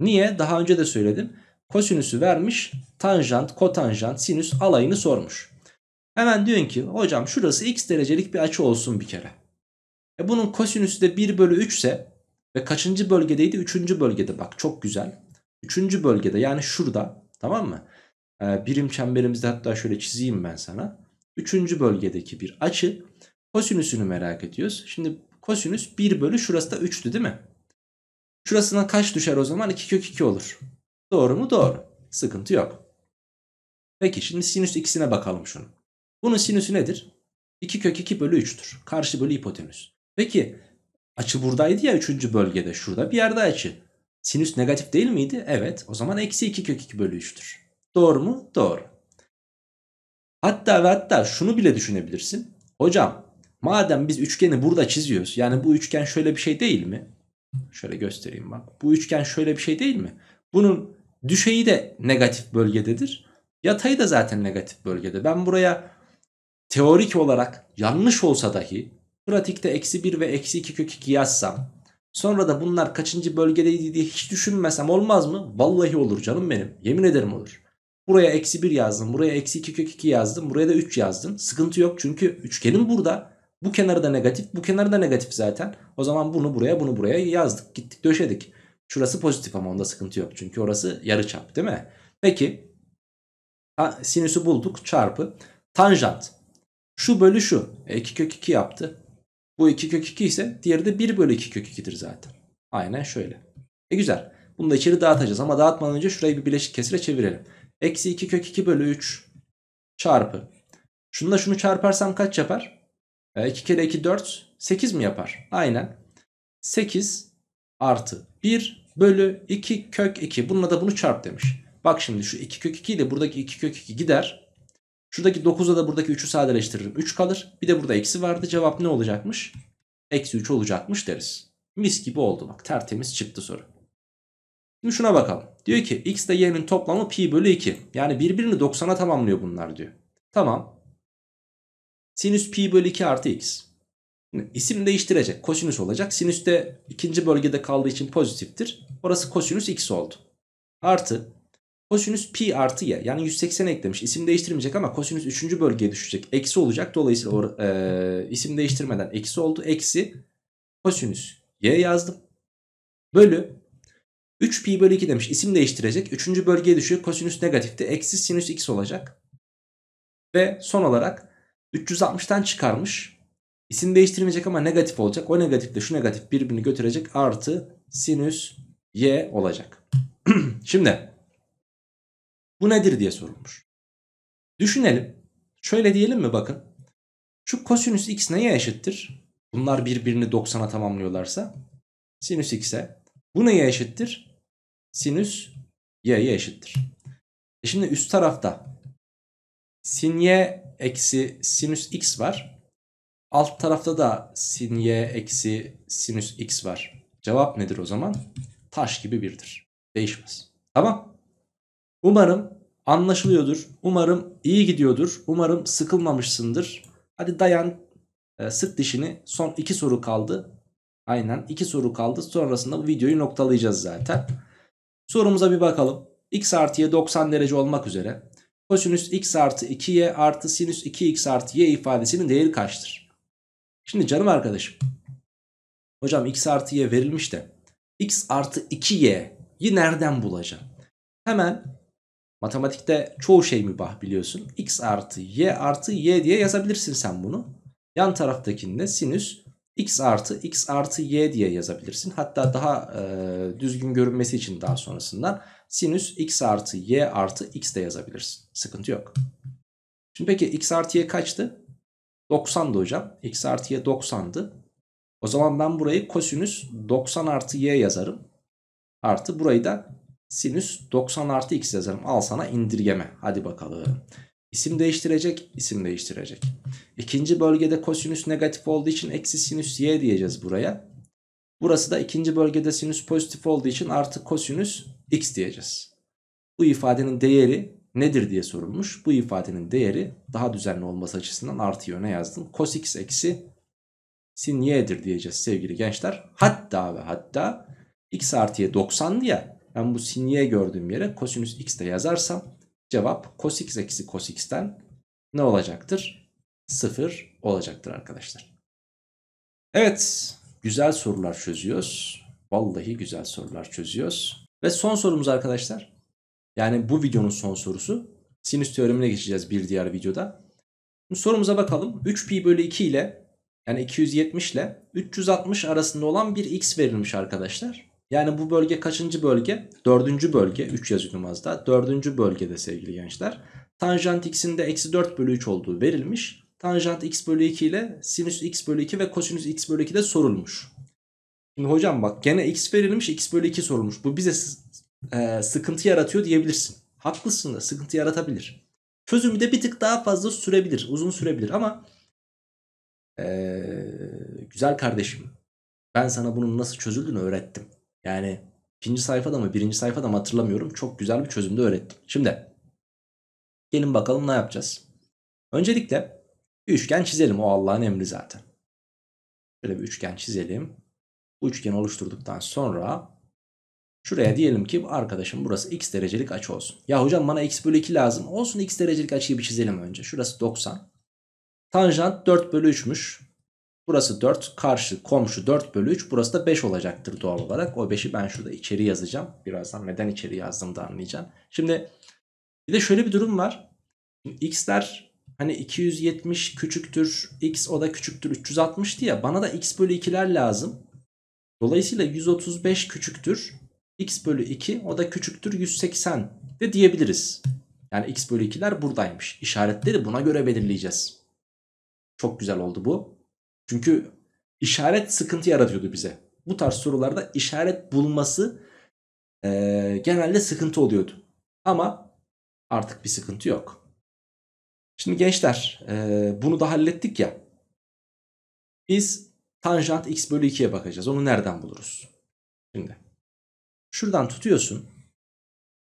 Niye? Daha önce de söyledim. Kosinüsü vermiş. Tanjant, kotanjant, sinüs alayını sormuş. Hemen diyorsun ki hocam şurası x derecelik bir açı olsun bir kere. E bunun kosinüsü de 1 bölü 3 ise ve kaçıncı bölgedeydi? Üçüncü bölgede bak çok güzel. Üçüncü bölgede yani şurada tamam mı? Ee, birim çemberimizde hatta şöyle çizeyim ben sana. Üçüncü bölgedeki bir açı Kosinüsünü merak ediyoruz. Şimdi kosinüs 1 bölü şurası da 3'tü değil mi? Şurasına kaç düşer o zaman? 2 kök 2 olur. Doğru mu? Doğru. Sıkıntı yok. Peki şimdi sinüs ikisine bakalım şunu. Bunun sinüsü nedir? 2 kök 2 bölü 3'tür. Karşı bölü hipotenüs. Peki açı buradaydı ya 3. bölgede. Şurada bir yerde açı. Sinüs negatif değil miydi? Evet. O zaman eksi 2 kök 2 bölü 3'tür. Doğru mu? Doğru. Hatta ve hatta şunu bile düşünebilirsin. Hocam Madem biz üçgeni burada çiziyoruz. Yani bu üçgen şöyle bir şey değil mi? Şöyle göstereyim bak. Bu üçgen şöyle bir şey değil mi? Bunun düşeyi de negatif bölgededir. Yatayı da zaten negatif bölgede. Ben buraya teorik olarak yanlış olsa dahi pratikte eksi 1 ve eksi 2 kök 2 yazsam sonra da bunlar kaçıncı bölgedeydi diye hiç düşünmesem olmaz mı? Vallahi olur canım benim. Yemin ederim olur. Buraya eksi 1 yazdım. Buraya eksi 2 kök 2 yazdım. Buraya da 3 yazdım. Sıkıntı yok çünkü üçgenim burada. Bu kenarı da negatif bu kenarı da negatif zaten. O zaman bunu buraya bunu buraya yazdık gittik döşedik. Şurası pozitif ama onda sıkıntı yok. Çünkü orası yarı yarıçap değil mi? Peki sinüsü bulduk çarpı tanjant. Şu bölü şu. E kök 2 yaptı. Bu 2 kök 2 ise diğeri de 1 bölü 2 kök 2'dir zaten. Aynen şöyle. E güzel. Bunu da içeri dağıtacağız ama dağıtmadan önce şurayı bir bileşik kesire çevirelim. Eksi 2 kök 2 bölü 3 çarpı. Şunu da şunu çarparsam kaç yapar? 2 e, kere 2 4 8 mi yapar? Aynen. 8 artı 1 bölü 2 kök 2. Bununla da bunu çarp demiş. Bak şimdi şu 2 kök 2 ile buradaki 2 kök 2 gider. Şuradaki 9'da da buradaki 3'ü sadeleştiririm. 3 kalır. Bir de burada eksi vardı. Cevap ne olacakmış? Eksi 3 olacakmış deriz. Mis gibi oldu bak. Tertemiz çıktı soru. Şimdi şuna bakalım. Diyor ki x ile y'nin toplamı pi bölü 2. Yani birbirini 90'a tamamlıyor bunlar diyor. Tamam. Sinüs pi bölü 2 artı x. İsim değiştirecek. Kosinüs olacak. Sinüs de ikinci bölgede kaldığı için pozitiftir. Orası kosinüs x oldu. Artı kosinüs pi artı y. Yani 180 eklemiş. İsim değiştirmeyecek ama kosinüs üçüncü bölgeye düşecek. Eksi olacak. Dolayısıyla or, e, isim değiştirmeden eksi oldu. Eksi kosinüs y yazdım. Bölü 3 pi bölü 2 demiş. İsim değiştirecek. Üçüncü bölgeye düşüyor. Kosinüs negatifte, Eksi sinüs x olacak. Ve son olarak 360'tan çıkarmış. İsim değiştirmeyecek ama negatif olacak. O negatifle şu negatif birbirini götürecek. Artı sinüs y olacak. Şimdi bu nedir diye sorulmuş. Düşünelim. Şöyle diyelim mi bakın. Şu kosinüs x neye eşittir? Bunlar birbirini 90'a tamamlıyorlarsa. Sinüs x'e. Bu neye eşittir? Sinüs y'ye eşittir. E şimdi üst tarafta sin y eksi sinüs x var. Alt tarafta da sin y eksi sinüs x var. Cevap nedir o zaman? Taş gibi birdir. Değişmez. Tamam. Umarım anlaşılıyordur. Umarım iyi gidiyordur. Umarım sıkılmamışsındır. Hadi dayan. E, ee, sık dişini. Son iki soru kaldı. Aynen iki soru kaldı. Sonrasında bu videoyu noktalayacağız zaten. Sorumuza bir bakalım. X artıya 90 derece olmak üzere kosinüs x artı 2y artı sinüs 2x artı y ifadesinin değeri kaçtır? Şimdi canım arkadaşım. Hocam x artı y verilmiş de x artı 2y'yi nereden bulacağım? Hemen matematikte çoğu şey mübah biliyorsun. x artı y artı y diye yazabilirsin sen bunu. Yan taraftakinde sinüs x artı x artı y diye yazabilirsin. Hatta daha e, düzgün görünmesi için daha sonrasında sinüs x artı y artı x de yazabilirsin. Sıkıntı yok. Şimdi peki x artı y kaçtı? 90'dı hocam. x artı y 90'dı. O zaman ben burayı kosinüs 90 artı y yazarım. Artı burayı da sinüs 90 artı x yazarım. Al sana indirgeme. Hadi bakalım. İsim değiştirecek, isim değiştirecek. İkinci bölgede kosinüs negatif olduğu için eksi sinüs y diyeceğiz buraya. Burası da ikinci bölgede sinüs pozitif olduğu için artı kosinüs x diyeceğiz. Bu ifadenin değeri nedir diye sorulmuş. Bu ifadenin değeri daha düzenli olması açısından artıyı öne yazdım. Cos x eksi sin y'dir diyeceğiz sevgili gençler. Hatta ve hatta x artıya 90'lı ya ben bu sin y gördüğüm yere kosinüs x de yazarsam cevap cos x eksi cos x'ten ne olacaktır? 0 olacaktır arkadaşlar. Evet Güzel sorular çözüyoruz. Vallahi güzel sorular çözüyoruz. Ve son sorumuz arkadaşlar. Yani bu videonun son sorusu. Sinüs teoremine geçeceğiz bir diğer videoda. Şimdi sorumuza bakalım. 3pi bölü 2 ile yani 270 ile 360 arasında olan bir x verilmiş arkadaşlar. Yani bu bölge kaçıncı bölge? Dördüncü bölge. 3 yazıyorum az daha. Dördüncü bölgede sevgili gençler. Tanjant x'in de eksi 4 bölü 3 olduğu verilmiş tanjant x bölü 2 ile sinüs x bölü 2 ve kosinüs x bölü 2 de sorulmuş. Şimdi hocam bak gene x verilmiş x bölü 2 sorulmuş. Bu bize e, sıkıntı yaratıyor diyebilirsin. Haklısın da sıkıntı yaratabilir. Çözümü de bir tık daha fazla sürebilir. Uzun sürebilir ama e, güzel kardeşim ben sana bunun nasıl çözüldüğünü öğrettim. Yani ikinci sayfada mı birinci sayfada mı hatırlamıyorum. Çok güzel bir çözümde öğrettim. Şimdi gelin bakalım ne yapacağız. Öncelikle bir üçgen çizelim. O Allah'ın emri zaten. Şöyle bir üçgen çizelim. Bu üçgeni oluşturduktan sonra şuraya diyelim ki arkadaşım burası x derecelik açı olsun. Ya hocam bana x bölü 2 lazım. Olsun x derecelik açıyı bir çizelim önce. Şurası 90. Tanjant 4 bölü 3'müş. Burası 4. Karşı komşu 4 bölü 3. Burası da 5 olacaktır doğal olarak. O 5'i ben şurada içeri yazacağım. Birazdan neden içeri yazdığımı da anlayacağım. Şimdi bir de şöyle bir durum var. x'ler hani 270 küçüktür x o da küçüktür 360 diye bana da x bölü 2'ler lazım. Dolayısıyla 135 küçüktür x bölü 2 o da küçüktür 180 de diyebiliriz. Yani x bölü 2'ler buradaymış. İşaretleri buna göre belirleyeceğiz. Çok güzel oldu bu. Çünkü işaret sıkıntı yaratıyordu bize. Bu tarz sorularda işaret bulması e, genelde sıkıntı oluyordu. Ama artık bir sıkıntı yok. Şimdi gençler e, bunu da hallettik ya. Biz tanjant x bölü 2'ye bakacağız. Onu nereden buluruz? Şimdi şuradan tutuyorsun.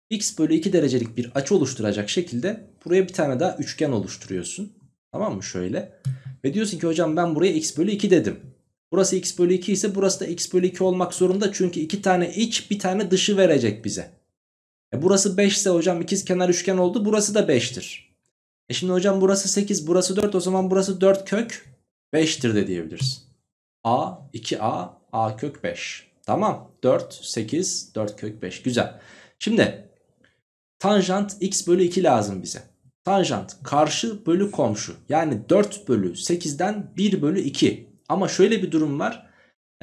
x bölü 2 derecelik bir açı oluşturacak şekilde buraya bir tane daha üçgen oluşturuyorsun. Tamam mı? Şöyle. Ve diyorsun ki hocam ben buraya x bölü 2 dedim. Burası x bölü 2 ise burası da x bölü 2 olmak zorunda. Çünkü iki tane iç bir tane dışı verecek bize. E burası 5 ise hocam ikiz kenar üçgen oldu. Burası da 5'tir. E şimdi hocam burası 8 burası 4 o zaman burası 4 kök 5'tir de diyebiliriz. A 2A A kök 5. Tamam 4 8 4 kök 5 güzel. Şimdi tanjant x bölü 2 lazım bize. Tanjant karşı bölü komşu yani 4 bölü 8'den 1 bölü 2. Ama şöyle bir durum var.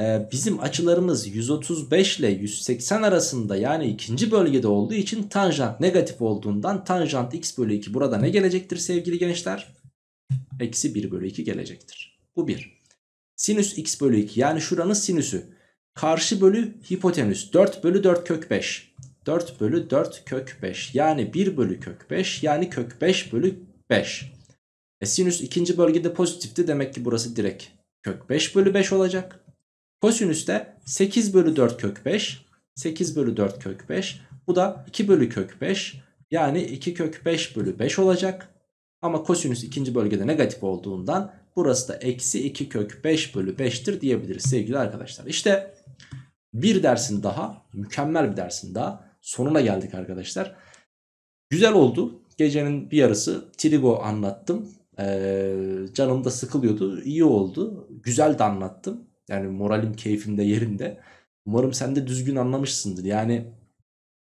Ee, bizim açılarımız 135 ile 180 arasında yani ikinci bölgede olduğu için tanjant negatif olduğundan tanjant x bölü 2 burada ne gelecektir sevgili gençler? Eksi 1 bölü 2 gelecektir. Bu 1. Sinüs x bölü 2 yani şuranın sinüsü. Karşı bölü hipotenüs 4 bölü 4 kök 5. 4 bölü 4 kök 5 yani 1 bölü kök 5 yani kök 5 bölü 5. E sinüs ikinci bölgede pozitifti demek ki burası direkt kök 5 bölü 5 olacak. Kosinüs de 8 bölü 4 kök 5. 8 bölü 4 kök 5. Bu da 2 bölü kök 5. Yani 2 kök 5 bölü 5 olacak. Ama kosinüs ikinci bölgede negatif olduğundan burası da eksi 2 kök 5 bölü 5'tir diyebiliriz sevgili arkadaşlar. İşte bir dersin daha mükemmel bir dersin daha sonuna geldik arkadaşlar. Güzel oldu. Gecenin bir yarısı Trigo anlattım. Ee, canım da sıkılıyordu. İyi oldu. Güzel de anlattım. Yani moralim keyfim de yerinde. Umarım sen de düzgün anlamışsındır. Yani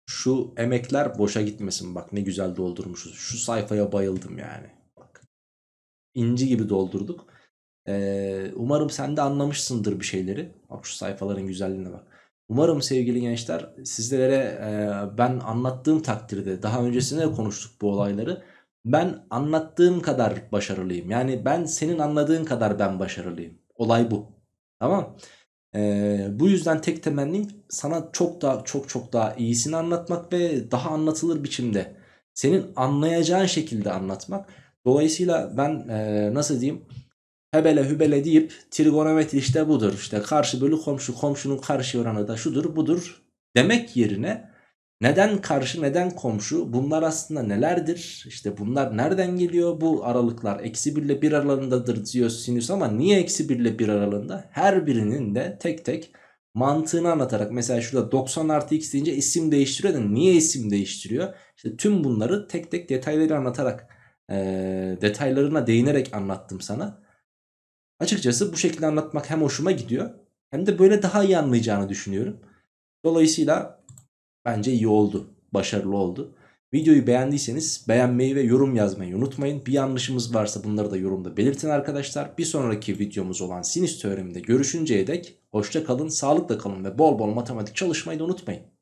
şu emekler boşa gitmesin. Bak ne güzel doldurmuşuz. Şu sayfaya bayıldım yani. Bak. İnci gibi doldurduk. Ee, umarım sen de anlamışsındır bir şeyleri. Bak şu sayfaların güzelliğine bak. Umarım sevgili gençler sizlere e, ben anlattığım takdirde daha öncesinde konuştuk bu olayları. Ben anlattığım kadar başarılıyım. Yani ben senin anladığın kadar ben başarılıyım. Olay bu. Tamam. Ee, bu yüzden tek temennim sana çok daha çok çok daha iyisini anlatmak ve daha anlatılır biçimde senin anlayacağın şekilde anlatmak. Dolayısıyla ben e, nasıl diyeyim hebele hübele deyip trigonometri işte budur işte karşı bölü komşu komşunun karşı oranı da şudur budur demek yerine neden karşı neden komşu bunlar aslında nelerdir? İşte bunlar nereden geliyor? Bu aralıklar eksi 1 ile 1 aralığındadır diyor sinüs ama niye eksi 1 ile 1 aralığında? Her birinin de tek tek mantığını anlatarak mesela şurada 90 artı x deyince isim değiştiriyor da niye isim değiştiriyor? İşte tüm bunları tek tek detayları anlatarak e, detaylarına değinerek anlattım sana. Açıkçası bu şekilde anlatmak hem hoşuma gidiyor hem de böyle daha iyi anlayacağını düşünüyorum. Dolayısıyla bence iyi oldu. Başarılı oldu. Videoyu beğendiyseniz beğenmeyi ve yorum yazmayı unutmayın. Bir yanlışımız varsa bunları da yorumda belirtin arkadaşlar. Bir sonraki videomuz olan sinüs teoreminde görüşünceye dek hoşça kalın, sağlıkla kalın ve bol bol matematik çalışmayı da unutmayın.